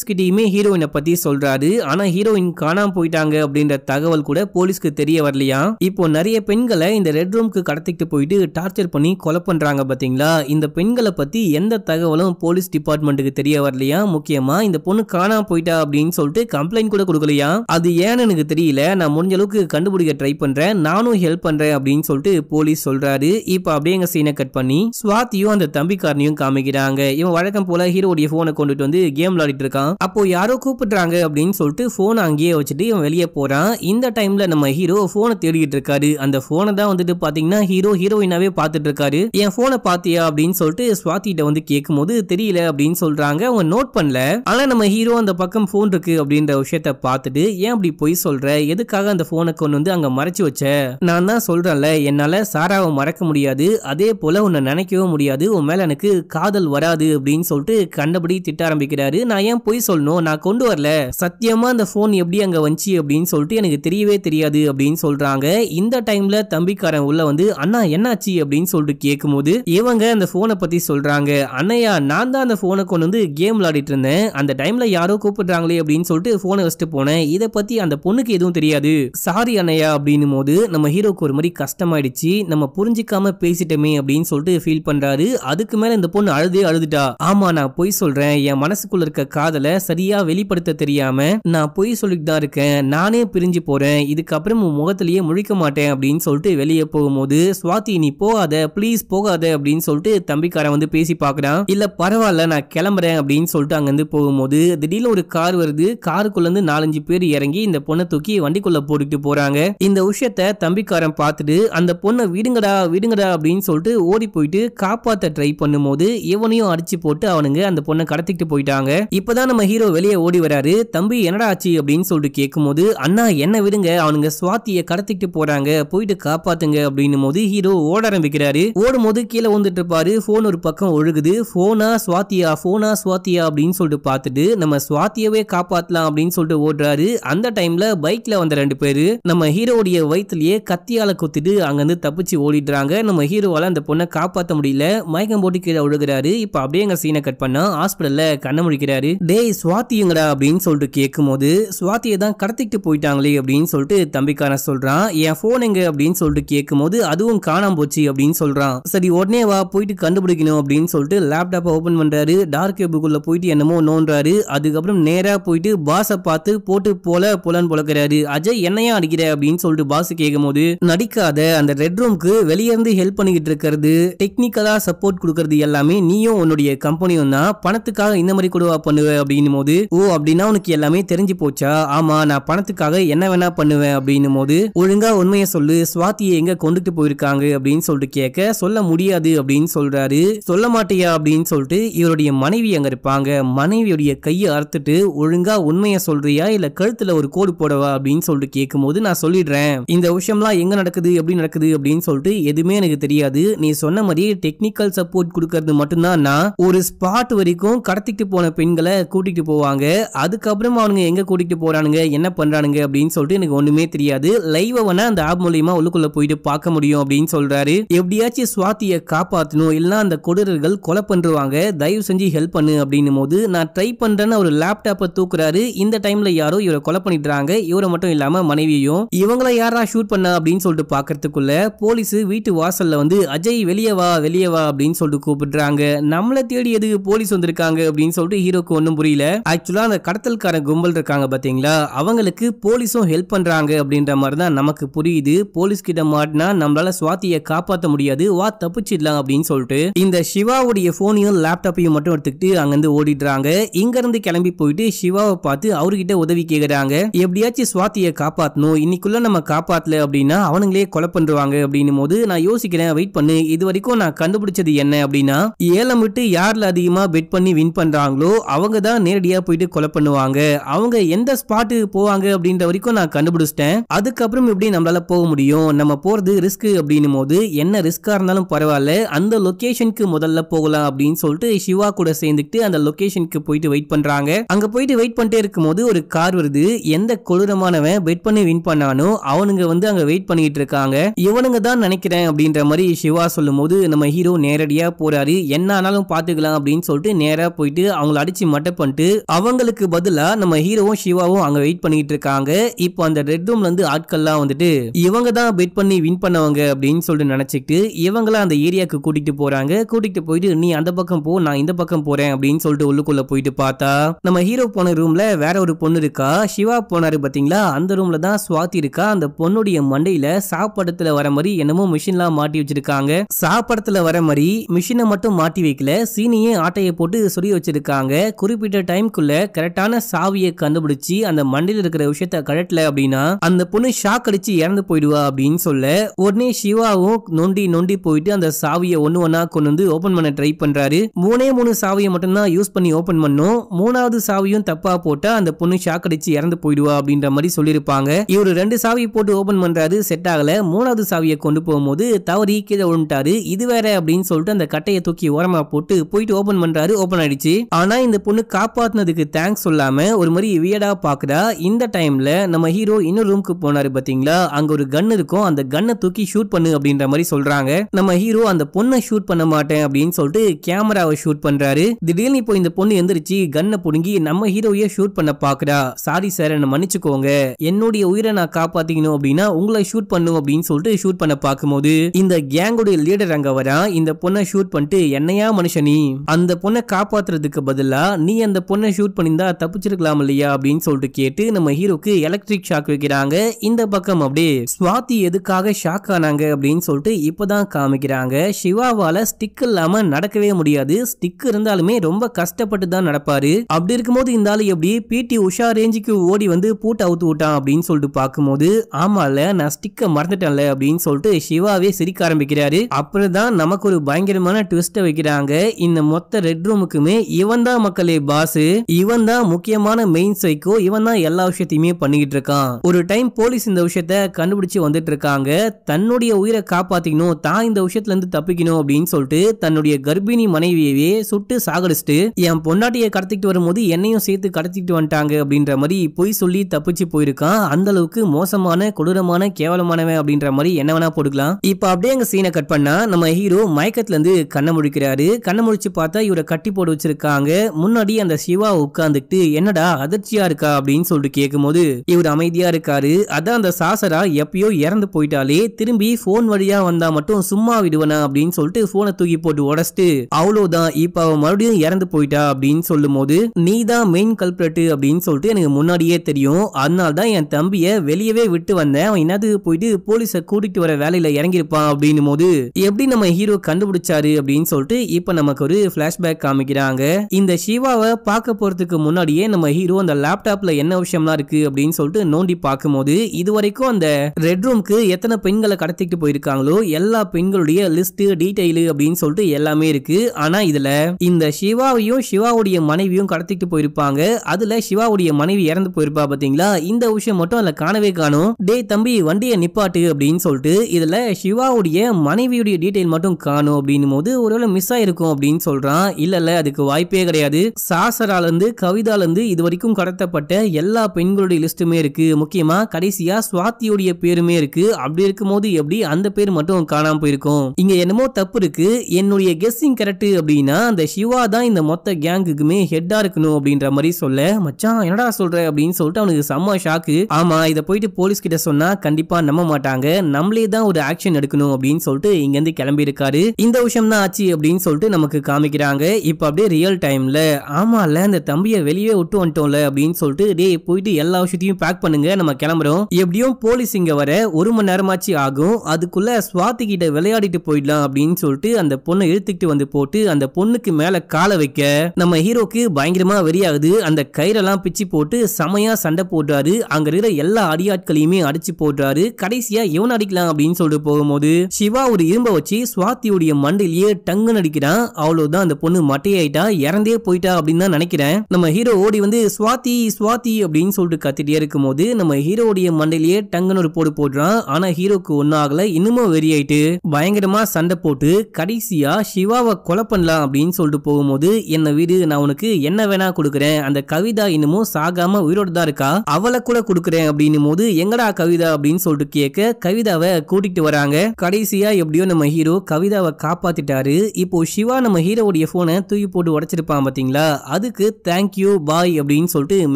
கிட்டயுமே ஹீரோயினை பற்றி சொல்கிறாரு ஆனால் ஹீரோயின் காணாமல் போயிட்டாங்க அப்படின்ற தகவல் கூட போலீஸ்க்கு தெரிய வரலையா இப்போ நிறைய பெண்களை இந்த ரெட் ரூம்க்கு கடத்திட்டு போயிட்டு டார்ச்சர் பண்ணி கொலை பண்ணுறாங்க பார்த்தீங்களா இந்த பெண்களை பற்றி எந்த தகவலும் போலீஸ் டிபார்ட்மெண்ட்டுக்கு தெரிய வரலையா முக்கியமாக இந்த பொண்ணு காணாமல் போயிட்டா அப்படின்னு சொல்லிட்டு கம்ப்ளைண்ட் கூட கொடுக்கலையா அது ஏன்னு எனக்கு தெரியல நான் முடிஞ்ச அளவுக்கு கண்டுபிடிக்க ட்ரை பண்ணுறேன் நானும் ஹெல்ப் பண்ணுறேன் அப்படின்னு சொல்லிட்டு போலீஸ் சொல்றாரு இப்போ அப்படியே எங்க சீனை கட் பண்ணி சுவாத்தியும் அந்த தம்பிக்காரனையும் காமிக்கிறாங்க இவன் வழக்கம் போல ஹீரோடைய போனை கொண்டுட்டு வந்து கேம் விளையாடிட்டு இருக்கான் அப்போ யாரோ கூப்பிடுறாங்க அப்படின்னு சொல்லிட்டு போன் அங்கேயே வச்சுட்டு இவன் வெளியே போறான் இந்த டைம்ல நம்ம ஹீரோ போனை தேடிட்டு இருக்காரு அந்த போனை தான் வந்துட்டு பாத்தீங்கன்னா ஹீரோ ஹீரோயினாவே பாத்துட்டு இருக்காரு என் போனை பாத்தியா அப்படின்னு சொல்லிட்டு சுவாத்திட்ட வந்து கேட்கும் போது தெரியல அப்படின்னு சொல்றாங்க அவங்க நோட் பண்ணல ஆனா நம்ம ஹீரோ அந்த பக்கம் போன் இருக்கு அப்படின்ற விஷயத்த பார்த்துட்டு ஏன் அப்படி பொய் சொல்ற எதுக்காக அந்த போனை கொண்டு வந்து அங்க மறைச்சு வச்ச நான் தான் சொல்றேன்ல என்னால சாரா அவன் மறக்க முடியாது அதே போல் உன்னை நினைக்கவும் முடியாது உன் மேலே எனக்கு காதல் வராது அப்படின்னு சொல்லிட்டு கண்டபடி திட்ட ஆரம்பிக்கிறாரு நான் ஏன் பொய் சொல்லணும் நான் கொண்டு வரல சத்தியமாக அந்த ஃபோன் எப்படி அங்கே வந்துச்சு அப்படின்னு சொல்லிட்டு எனக்கு தெரியவே தெரியாது அப்படின்னு சொல்கிறாங்க இந்த டைமில் தம்பிக்காரன் உள்ள வந்து அண்ணா என்னாச்சு அப்படின்னு சொல்லிட்டு கேட்கும்போது இவங்க அந்த ஃபோனை பற்றி சொல்கிறாங்க அண்ணையா நான் தான் அந்த ஃபோனை கொண்டு வந்து கேம் விளையாடிட்டு இருந்தேன் அந்த டைமில் யாரோ கூப்பிடுறாங்களே அப்படின்னு சொல்லிட்டு ஃபோனை வச்சுட்டு போனேன் இதை பற்றி அந்த பொண்ணுக்கு எதுவும் தெரியாது சாரி அண்ணையா அப்படின்னும் போது நம்ம ஹீரோக்கு ஒரு மாதிரி கஷ்டமாயிடுச்சு நம்ம புரிஞ்சிக்காம பேசிட்டமே அப்படின்னு சொல்லிட்டு ஃபீல் பண்றாரு அதுக்கு மேல இந்த பொண்ணு அழுதே அழுதுட்டா ஆமா நான் பொய் சொல்றேன் என் மனசுக்குள்ள இருக்க காதலை சரியா வெளிப்படுத்த தெரியாம நான் பொய் சொல்லிட்டு தான் இருக்கேன் நானே பிரிஞ்சு போறேன் இதுக்கப்புறம் உன் முகத்திலேயே முழிக்க மாட்டேன் அப்படின்னு சொல்லிட்டு வெளியே போகும்போது சுவாதி நீ போகாத ப்ளீஸ் போகாத அப்படின்னு சொல்லிட்டு தம்பிக்காரன் வந்து பேசி பாக்குறான் இல்ல பரவாயில்ல நான் கிளம்புறேன் அப்படின்னு சொல்லிட்டு அங்கிருந்து போகும்போது திடீர்னு ஒரு கார் வருது காருக்குள்ள இருந்து நாலஞ்சு பேர் இறங்கி இந்த பொண்ணை தூக்கி வண்டிக்குள்ள போட்டுட்டு போறாங்க இந்த விஷயத்த தம்பிக்காரன் பார்த்துட்டு அந்த பொண்ணை வீடுங்க விடுங்கடா விடுங்கடா அப்படின்னு சொல்லிட்டு ஓடி போயிட்டு காப்பாற்ற ட்ரை பண்ணும்போது எவனையும் அடிச்சு போட்டு அவனுங்க அந்த பொண்ணை கடத்திட்டு போயிட்டாங்க இப்பதான் நம்ம ஹீரோ வெளியே ஓடி வராரு தம்பி என்னடா ஆச்சு அப்படின்னு சொல்லிட்டு கேட்கும்போது அண்ணா என்ன விடுங்க அவனுங்க சுவாத்தியை கடத்திட்டு போறாங்க போயிட்டு காப்பாத்துங்க அப்படின்னும் போது ஹீரோ ஓட ஆரம்பிக்கிறாரு ஓடும் போது கீழே வந்துட்டு இருப்பாரு போன் ஒரு பக்கம் ஒழுகுது போனா சுவாத்தியா போனா சுவாத்தியா அப்படின்னு சொல்லிட்டு பார்த்துட்டு நம்ம சுவாத்தியவே காப்பாத்தலாம் அப்படின்னு சொல்லிட்டு ஓடுறாரு அந்த டைம்ல பைக்ல வந்த ரெண்டு பேரு நம்ம ஹீரோடைய வயிற்றுலயே கத்தியால குத்திட்டு அங்கிருந்து தப்பிச்சு ஓடிடுறாங்க நம்ம ஹீரோவால் அந்த பொண்ணை காப்பாற்ற முடியல மயக்கம் போட்டு கீழே விழுகிறாரு இப்போ அப்படியே எங்க சீனை கட் பண்ணால் ஹாஸ்பிட்டலில் கண்ண முடிக்கிறாரு டேய் சுவாத்தியங்கடா அப்படின்னு சொல்லிட்டு கேட்கும் போது சுவாத்தியை தான் கடத்திட்டு போயிட்டாங்களே அப்படின்னு சொல்லிட்டு தம்பிக்காரன் சொல்கிறான் என் ஃபோன் எங்க அப்படின்னு சொல்லிட்டு கேட்கும் போது அதுவும் காணாம போச்சு அப்படின்னு சொல்கிறான் சரி உடனே வா போயிட்டு கண்டுபிடிக்கணும் அப்படின்னு சொல்லிட்டு லேப்டாப்பை ஓப்பன் பண்றாரு டார்க் வெப்புக்குள்ள போயிட்டு என்னமோ நோன்றாரு அதுக்கப்புறம் நேராக போயிட்டு பாஸை பார்த்து போட்டு போல புலன் புலக்கிறாரு அஜய் என்னையா அடிக்கிற அப்படின்னு சொல்லிட்டு பாஸ் கேட்கும் போது நடிக்காத அந்த ரெட் ரூம்க்கு வெளியே இருந்து ஹெல்ப் பண்ணிக்கிட்டு இருக்கிறது டெக்னிக்கலாக சப்போர்ட் கொடுக்கறது எல்லாமே நீயும் உன்னுடைய கம்பெனியும் தான் பணத்துக்காக இந்த மாதிரி கூடவா பண்ணுவ அப்படின்னு போது ஓ அப்படின்னா உனக்கு எல்லாமே தெரிஞ்சு போச்சா ஆமா நான் பணத்துக்காக என்ன வேணா பண்ணுவேன் அப்படின்னு போது ஒழுங்கா உண்மையை சொல்லு சுவாத்தியை எங்க கொண்டுட்டு போயிருக்காங்க அப்படின்னு சொல்லிட்டு கேட்க சொல்ல முடியாது அப்படின்னு சொல்றாரு சொல்ல மாட்டியா அப்படின்னு சொல்லிட்டு இவருடைய மனைவி அங்க இருப்பாங்க மனைவியுடைய கையை அறுத்துட்டு ஒழுங்கா உண்மையை சொல்றியா இல்ல கழுத்துல ஒரு கோடு போடவா அப்படின்னு சொல்லிட்டு கேட்கும் போது நான் சொல்லிடுறேன் இந்த விஷயம்லாம் எங்க நடக்குது எப்படி நடக்குது அப்படின்னு சொல்லிட்டு எதுவுமே எனக்கு தெரியாது நீ சொன்ன மாதிரி டெக்னிக்கல் சப்போர்ட் கொடுக்கறது மட்டும்தான் நான் ஒரு ஸ்பாட் வரைக்கும் கடத்திட்டு போன பெண்களை கூட்டிகிட்டு போவாங்க அதுக்கப்புறம் அவனுங்க எங்க கூட்டிகிட்டு போறானுங்க என்ன பண்றானுங்க அப்படின்னு சொல்லிட்டு எனக்கு ஒண்ணுமே தெரியாது லைவ் வேணா அந்த ஆப் மூலியமா உள்ளுக்குள்ள போயிட்டு பார்க்க முடியும் அப்படின்னு சொல்றாரு எப்படியாச்சும் சுவாத்தியை காப்பாற்றணும் இல்லைன்னா அந்த கொடூரர்கள் கொலை பண்ணுவாங்க தயவு செஞ்சு ஹெல்ப் பண்ணு அப்படின்னும் போது நான் ட்ரை பண்றேன்னு ஒரு லேப்டாப்பை தூக்குறாரு இந்த டைம்ல யாரோ இவரை கொலை பண்ணிடுறாங்க இவரை மட்டும் இல்லாம மனைவியும் இவங்கள யாரா ஷூட் பண்ண அப்படின்னு சொல்லிட்டு பாக்கிறதுக்குள்ள போலீஸ் போலீஸு வீட்டு வாசலில் வந்து அஜய் வெளியே வா வெளியே வா அப்படின்னு சொல்லிட்டு கூப்பிடுறாங்க நம்மளை தேடி எதுக்கு போலீஸ் வந்திருக்காங்க அப்படின்னு சொல்லிட்டு ஹீரோக்கு ஒன்றும் புரியல ஆக்சுவலாக அந்த கடத்தல்காரன் கும்பல் இருக்காங்க பார்த்தீங்களா அவங்களுக்கு போலீஸும் ஹெல்ப் பண்ணுறாங்க அப்படின்ற மாதிரி தான் நமக்கு புரியுது போலீஸ் கிட்ட மாட்டினா நம்மளால சுவாத்தியை காப்பாற்ற முடியாது வா தப்பிச்சிடலாம் அப்படின்னு சொல்லிட்டு இந்த சிவாவுடைய ஃபோனையும் லேப்டாப்பையும் மட்டும் எடுத்துக்கிட்டு அங்கிருந்து ஓடிடுறாங்க இங்கேருந்து கிளம்பி போயிட்டு சிவாவை பார்த்து அவர்கிட்ட உதவி கேட்குறாங்க எப்படியாச்சும் சுவாத்தியை காப்பாற்றணும் இன்னைக்குள்ள நம்ம காப்பாற்றல அப்படின்னா அவனுங்களே கொலை பண்ணுவாங்க அப்படின்னு போது நான் யோசிக்கிறேன் வெயிட் பண்ணு இது வரைக்கும் நான் கண்டுபிடிச்சது என்ன அப்படின்னா ஏலம் விட்டு யார்ல அதிகமா பெட் பண்ணி வின் பண்றாங்களோ அவங்க தான் நேரடியா போயிட்டு கொலை பண்ணுவாங்க அவங்க எந்த ஸ்பாட்டு போவாங்க அப்படின்ற வரைக்கும் நான் கண்டுபிடிச்சிட்டேன் அதுக்கப்புறம் எப்படி நம்மளால போக முடியும் நம்ம போறது ரிஸ்க் அப்படின்னும் போது என்ன ரிஸ்கா இருந்தாலும் பரவாயில்ல அந்த லொகேஷனுக்கு முதல்ல போகலாம் அப்படின்னு சொல்லிட்டு சிவா கூட சேர்ந்துட்டு அந்த லொகேஷனுக்கு போயிட்டு வெயிட் பண்றாங்க அங்க போயிட்டு வெயிட் பண்ணிட்டே இருக்கும் போது ஒரு கார் வருது எந்த கொடூரமானவன் பெட் பண்ணி வின் பண்ணானோ அவனுங்க வந்து அங்க வெயிட் பண்ணிட்டு இருக்காங்க இவனுங்க தான் நினைக்கிறேன் அப்படின்ற மாதிரி சிவா சொல்லும்போது நம்ம ஹீரோ நேரடியாக போறாரு என்ன ஆனாலும் பார்த்துக்கலாம் அப்படின்னு சொல்லிட்டு நேராக போயிட்டு அவங்கள அடிச்சு மட்டை பண்ணிட்டு அவங்களுக்கு பதிலாக நம்ம ஹீரோவும் சிவாவும் அங்கே வெயிட் பண்ணிட்டு இருக்காங்க இப்போ அந்த ரெட் ரூம்ல இருந்து ஆட்கள்லாம் வந்துட்டு இவங்க தான் பெட் பண்ணி வின் பண்ணவங்க அப்படின்னு சொல்லிட்டு நினச்சிட்டு இவங்களாம் அந்த ஏரியாவுக்கு கூட்டிகிட்டு போகிறாங்க கூட்டிகிட்டு போயிட்டு நீ அந்த பக்கம் போ நான் இந்த பக்கம் போகிறேன் அப்படின்னு சொல்லிட்டு உள்ளுக்குள்ளே போயிட்டு பார்த்தா நம்ம ஹீரோ போன ரூமில் வேற ஒரு பொண்ணு இருக்கா சிவா போனாரு பார்த்தீங்களா அந்த ரூமில் தான் சுவாதி இருக்கா அந்த பொண்ணுடைய மண்டையில் சாப்பாடத்தில் வர மாதிரி என்னமோ படமும் மிஷின்லாம் மாட்டி வச்சிருக்காங்க சாப்பிடத்துல வர மாதிரி மிஷினை மட்டும் மாட்டி வைக்கல சீனியே ஆட்டையை போட்டு சொல்லி வச்சிருக்காங்க குறிப்பிட்ட டைம்குள்ள கரெக்டான சாவியை கண்டுபிடிச்சு அந்த மண்டியில் இருக்கிற விஷயத்த கழட்டல அப்படின்னா அந்த பொண்ணு ஷாக் அடிச்சு இறந்து போயிடுவா அப்படின்னு சொல்ல உடனே சிவாவும் நொண்டி நொண்டி போயிட்டு அந்த சாவியை ஒன்னு ஒன்னா கொண்டு வந்து ஓபன் பண்ண ட்ரை பண்றாரு மூணே மூணு சாவியை மட்டும்தான் யூஸ் பண்ணி ஓபன் பண்ணும் மூணாவது சாவியும் தப்பா போட்டா அந்த பொண்ணு ஷாக் அடிச்சு இறந்து போயிடுவா அப்படின்ற மாதிரி சொல்லியிருப்பாங்க இவரு ரெண்டு சாவியை போட்டு ஓபன் பண்றாரு செட் ஆகல மூணாவது சாவியை கொண்டு போகும்போது தவறி கீழே விழுந்துட்டாரு இது வேற அப்படின்னு சொல்லிட்டு அந்த கட்டையை தூக்கி ஓரமா போட்டு போயிட்டு ஓபன் பண்றாரு ஓபன் ஆயிடுச்சு ஆனா இந்த பொண்ணு காப்பாத்தினதுக்கு தேங்க்ஸ் சொல்லாம ஒரு மாதிரி வியடா பாக்குறா இந்த டைம்ல நம்ம ஹீரோ இன்னொரு ரூம்க்கு போனாரு பாத்தீங்களா அங்க ஒரு கன் இருக்கும் அந்த கன்னை தூக்கி ஷூட் பண்ணு அப்படின்ற மாதிரி சொல்றாங்க நம்ம ஹீரோ அந்த பொண்ணை ஷூட் பண்ண மாட்டேன் அப்படின்னு சொல்லிட்டு கேமராவை ஷூட் பண்றாரு திடீர்னு இப்போ இந்த பொண்ணு எந்திரிச்சு கன்னை புடுங்கி நம்ம ஹீரோயே ஷூட் பண்ண பாக்குறா சாரி சார் என்ன மன்னிச்சுக்கோங்க என்னுடைய உயிரை நான் காப்பாத்திக்கணும் அப்படின்னா உங்களை ஷூட் பண்ணும் அப்படின்னு சொல்லிட்டு ஷூட் பண்ண பாக்குறேன் பார்க்கும்போது இந்த கேங்குடைய லீடர் அங்க வர இந்த பொண்ணை ஷூட் பண்ணிட்டு என்னையா மனுஷனி அந்த பொண்ணை காப்பாத்துறதுக்கு பதிலா நீ அந்த பொண்ணை ஷூட் பண்ணிருந்தா தப்பிச்சிருக்கலாம் இல்லையா அப்படின்னு சொல்லிட்டு கேட்டு நம்ம ஹீரோக்கு எலக்ட்ரிக் ஷாக் வைக்கிறாங்க இந்த பக்கம் அப்படியே சுவாதி எதுக்காக ஷாக் ஆனாங்க அப்படின்னு சொல்லிட்டு இப்பதான் காமிக்கிறாங்க சிவாவால ஸ்டிக் இல்லாம நடக்கவே முடியாது ஸ்டிக் இருந்தாலுமே ரொம்ப கஷ்டப்பட்டு தான் நடப்பாரு அப்படி இருக்கும்போது இந்த ஆளு எப்படி பிடி உஷா ரேஞ்சுக்கு ஓடி வந்து பூட்டை அவுத்து விட்டான் அப்படின்னு சொல்லிட்டு பார்க்கும்போது ஆமால நான் ஸ்டிக்கை மறந்துட்டேன்ல அப்படின்னு சொல்லிட்டு சிவாவே சிரிக்க ஆரம்பிக்கிறாரு அப்புறம் நமக்கு ஒரு பயங்கரமான ட்விஸ்ட வைக்கிறாங்க இந்த மொத்த ரெட் ரூமுக்குமே இவன் தான் மக்களே பாஸ் இவன் தான் முக்கியமான மெயின் சைக்கோ இவன் தான் எல்லா விஷயத்தையுமே பண்ணிக்கிட்டு இருக்கான் ஒரு டைம் போலீஸ் இந்த விஷயத்த கண்டுபிடிச்சு வந்துட்டு இருக்காங்க தன்னுடைய உயிரை காப்பாத்திக்கணும் தான் இந்த விஷயத்துல இருந்து தப்பிக்கணும் அப்படின்னு சொல்லிட்டு தன்னுடைய கர்ப்பிணி மனைவியவே சுட்டு சாகடிச்சுட்டு என் பொண்டாட்டியை கடத்திட்டு வரும்போது என்னையும் சேர்த்து கடத்திட்டு வந்துட்டாங்க அப்படின்ற மாதிரி பொய் சொல்லி தப்பிச்சு போயிருக்கான் அந்த அளவுக்கு மோசமான கொடூரமான கேவலமானவன் அப்படின்ற மாதிரி என்ன வேணா போட்டு கொடுக்கலாம் இப்போ அப்படியே அங்க சீனை கட் பண்ணா நம்ம ஹீரோ மயக்கத்துல இருந்து கண்ணை முழிக்கிறாரு கண்ணை முழிச்சு பார்த்தா இவரை கட்டி போட்டு வச்சிருக்காங்க முன்னாடி அந்த சிவா உட்காந்துக்கிட்டு என்னடா அதிர்ச்சியா இருக்கா அப்படின்னு சொல்லிட்டு கேட்கும்போது இவர் அமைதியா இருக்காரு அதான் அந்த சாசரா எப்பயோ இறந்து போயிட்டாலே திரும்பி போன் வழியா வந்தா மட்டும் சும்மா விடுவனா அப்படின்னு சொல்லிட்டு போனை தூக்கி போட்டு உடச்சிட்டு அவ்வளவுதான் இப்ப அவன் மறுபடியும் இறந்து போயிட்டா அப்படின்னு சொல்லும் போது நீ தான் மெயின் கல்பிரட்டு அப்படின்னு சொல்லிட்டு எனக்கு முன்னாடியே தெரியும் அதனால தான் என் தம்பிய வெளியவே விட்டு வந்தேன் அவன் என்னது போயிட்டு போலீஸை கூட்டிட்டு வர வேலை பாதையில இறங்கியிருப்பான் அப்படின்னு போது எப்படி நம்ம ஹீரோ கண்டுபிடிச்சாரு அப்படின்னு சொல்லிட்டு இப்ப நமக்கு ஒரு பிளாஷ்பேக் காமிக்கிறாங்க இந்த சிவாவை பார்க்க போறதுக்கு முன்னாடியே நம்ம ஹீரோ அந்த லேப்டாப்ல என்ன விஷயம்லாம் இருக்கு அப்படின்னு சொல்லிட்டு நோண்டி பார்க்கும்போது இது வரைக்கும் அந்த ரெட் ரூம்க்கு எத்தனை பெண்களை கடத்திட்டு போயிருக்காங்களோ எல்லா பெண்களுடைய லிஸ்ட் டீடைலு அப்படின்னு சொல்லிட்டு எல்லாமே இருக்கு ஆனா இதுல இந்த சிவாவையும் சிவாவுடைய மனைவியும் கடத்திட்டு போயிருப்பாங்க அதுல சிவாவுடைய மனைவி இறந்து போயிருப்பா பாத்தீங்களா இந்த விஷயம் மட்டும் அதுல காணவே காணும் டே தம்பி வண்டியை நிப்பாட்டு அப்படின்னு சொல்லிட்டு இதுல இதில் சிவாவுடைய மனைவியுடைய டீட்டெயில் மட்டும் காணும் அப்படின்னு போது ஒருவேளை மிஸ் ஆயிருக்கும் அப்படின்னு சொல்றான் இல்ல இல்ல அதுக்கு வாய்ப்பே கிடையாது சாசரால இருந்து கவிதால இருந்து இது வரைக்கும் கடத்தப்பட்ட எல்லா பெண்களுடைய லிஸ்ட்டுமே இருக்கு முக்கியமா கடைசியா சுவாத்தியுடைய பேருமே இருக்கு அப்படி இருக்கும் போது எப்படி அந்த பேர் மட்டும் காணாம போயிருக்கும் இங்க என்னமோ தப்பு இருக்கு என்னுடைய கெஸ்ஸிங் கரெக்ட் அப்படின்னா அந்த சிவா தான் இந்த மொத்த கேங்குக்குமே ஹெட்டா இருக்கணும் அப்படின்ற மாதிரி சொல்ல மச்சான் என்னடா சொல்ற அப்படின்னு சொல்லிட்டு அவனுக்கு செம்ம ஷாக்கு ஆமா இதை போயிட்டு போலீஸ் கிட்ட சொன்னா கண்டிப்பா நம்ப மாட்டாங்க நம்மளே தான் ஒரு ஏதாவது ஆக்ஷன் எடுக்கணும் அப்படின்னு சொல்லிட்டு இங்க இருந்து கிளம்பி இருக்காரு இந்த விஷயம் தான் ஆச்சு அப்படின்னு சொல்லிட்டு நமக்கு காமிக்கிறாங்க இப்ப அப்படியே ரியல் டைமில் ஆமாம்ல அந்த தம்பியை வெளியே விட்டு வந்துட்டோம்ல அப்படின்னு சொல்லிட்டு டே போயிட்டு எல்லா விஷயத்தையும் பேக் பண்ணுங்க நம்ம கிளம்புறோம் எப்படியும் போலீஸ் இங்க வர ஒரு மணி நேரமாச்சு ஆகும் அதுக்குள்ள சுவாதி கிட்ட விளையாடிட்டு போயிடலாம் அப்படின்னு சொல்லிட்டு அந்த பொண்ணை இழுத்துக்கிட்டு வந்து போட்டு அந்த பொண்ணுக்கு மேல கால வைக்க நம்ம ஹீரோக்கு பயங்கரமா வெறியாகுது அந்த கயிறெல்லாம் பிச்சு போட்டு செமையா சண்டை போடுறாரு அங்க இருக்கிற எல்லா அடியாட்களையுமே அடிச்சு போடுறாரு கடைசியா எவன் அடிக்கலாம் அப்படின்னு சொல்லிட்டு சொல்லிட்டு போகும்போது சிவா ஒரு இரும்ப வச்சு சுவாத்தியுடைய மண்டையிலேயே டங்கு நடிக்கிறான் அவ்வளவுதான் அந்த பொண்ணு மட்டையாயிட்டா இறந்தே போயிட்டா அப்படின்னு தான் நினைக்கிறேன் நம்ம ஹீரோ ஓடி வந்து சுவாத்தி சுவாத்தி அப்படின்னு சொல்லிட்டு கத்திட்டே இருக்கும் போது நம்ம ஹீரோடைய மண்டையிலேயே டங்குன்னு ஒரு போடு போடுறான் ஆனா ஹீரோக்கு ஒன்னும் ஆகல இன்னமும் வெறியாயிட்டு பயங்கரமா சண்டை போட்டு கடைசியா சிவாவை கொலை பண்ணலாம் அப்படின்னு சொல்லிட்டு போகும்போது என்ன வீடு நான் உனக்கு என்ன வேணா கொடுக்குறேன் அந்த கவிதா இன்னமும் சாகாம உயிரோடு தான் இருக்கா அவளை கூட கொடுக்குறேன் அப்படின்னு போது எங்கடா கவிதா அப்படின்னு சொல்லிட்டு கேட்க கவிதாவை கூட்டிகிட்டு பண்ணிட்டு வராங்க கடைசியா எப்படியோ நம்ம ஹீரோ கவிதாவை காப்பாத்திட்டாரு இப்போ சிவா நம்ம ஹீரோவுடைய போனை தூக்கி போட்டு உடைச்சிருப்பான் பாத்தீங்களா அதுக்கு தேங்க்யூ பாய் அப்படின்னு சொல்லிட்டு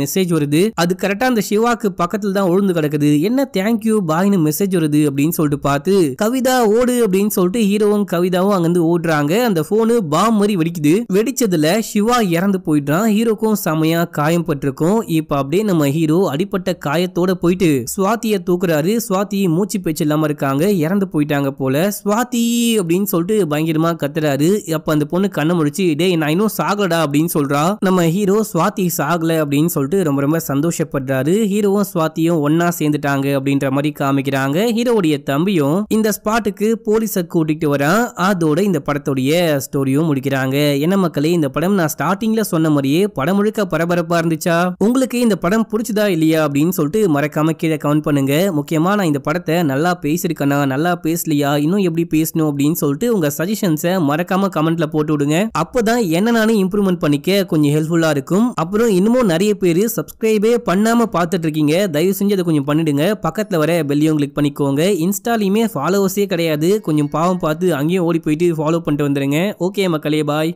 மெசேஜ் வருது அது கரெக்டா அந்த சிவாக்கு பக்கத்துல தான் உழுந்து கிடக்குது என்ன தேங்க்யூ பாய்னு மெசேஜ் வருது அப்படின்னு சொல்லிட்டு பார்த்து கவிதா ஓடு அப்படின்னு சொல்லிட்டு ஹீரோவும் கவிதாவும் அங்கிருந்து ஓடுறாங்க அந்த போனு பாம் மாதிரி வெடிக்குது வெடிச்சதுல சிவா இறந்து போயிட்டான் ஹீரோக்கும் செமையா காயம் பட்டிருக்கும் இப்ப அப்படியே நம்ம ஹீரோ அடிப்பட்ட காயத்தோட போயிட்டு சுவாத்திய தூக்குறாரு சுவாத்தி மூச்சு பேச்சு இல்லாம இருக்காங்க இறந்து போயிட்டாங்க போல சுவாதி அப்படின்னு சொல்லிட்டு பயங்கரமா கத்துறாரு அப்ப அந்த பொண்ணு கண்ணை முடிச்சு டே நான் இன்னும் சாகலடா அப்படின்னு சொல்றா நம்ம ஹீரோ சுவாதி சாகல அப்படின்னு சொல்லிட்டு ரொம்ப ரொம்ப சந்தோஷப்படுறாரு ஹீரோவும் சுவாத்தியும் ஒன்னா சேர்ந்துட்டாங்க அப்படின்ற மாதிரி காமிக்கிறாங்க ஹீரோடைய தம்பியும் இந்த ஸ்பாட்டுக்கு போலீஸ கூட்டிட்டு வரான் அதோட இந்த படத்துடைய ஸ்டோரியும் முடிக்கிறாங்க என்ன மக்களே இந்த படம் நான் ஸ்டார்டிங்ல சொன்ன மாதிரியே படம் முழுக்க பரபரப்பா இருந்துச்சா உங்களுக்கு இந்த படம் பிடிச்சதா இல்லையா அப்படின்னு சொல்லிட்டு மறக்காம கீழே கமெண்ட் பண்ணுங்க முக்கியமா நான் இந்த படத்தை நல்லா பேசிருக்கேன் பண்ணா நல்லா பேசலையா இன்னும் எப்படி பேசணும் அப்படின்னு சொல்லிட்டு உங்க சஜஷன்ஸை மறக்காம கமெண்ட்ல போட்டு விடுங்க அப்பதான் என்ன நானும் இம்ப்ரூவ்மெண்ட் பண்ணிக்க கொஞ்சம் ஹெல்ப்ஃபுல்லா இருக்கும் அப்புறம் இன்னமும் நிறைய பேர் சப்ஸ்கிரைபே பண்ணாம பார்த்துட்டு இருக்கீங்க தயவு செஞ்சு அதை கொஞ்சம் பண்ணிடுங்க பக்கத்துல வர பெல்லையும் கிளிக் பண்ணிக்கோங்க இன்ஸ்டாலையுமே ஃபாலோவர்ஸே கிடையாது கொஞ்சம் பாவம் பார்த்து அங்கேயும் ஓடி போயிட்டு ஃபாலோ பண்ணிட்டு வந்துருங்க ஓகே மக்களே பாய்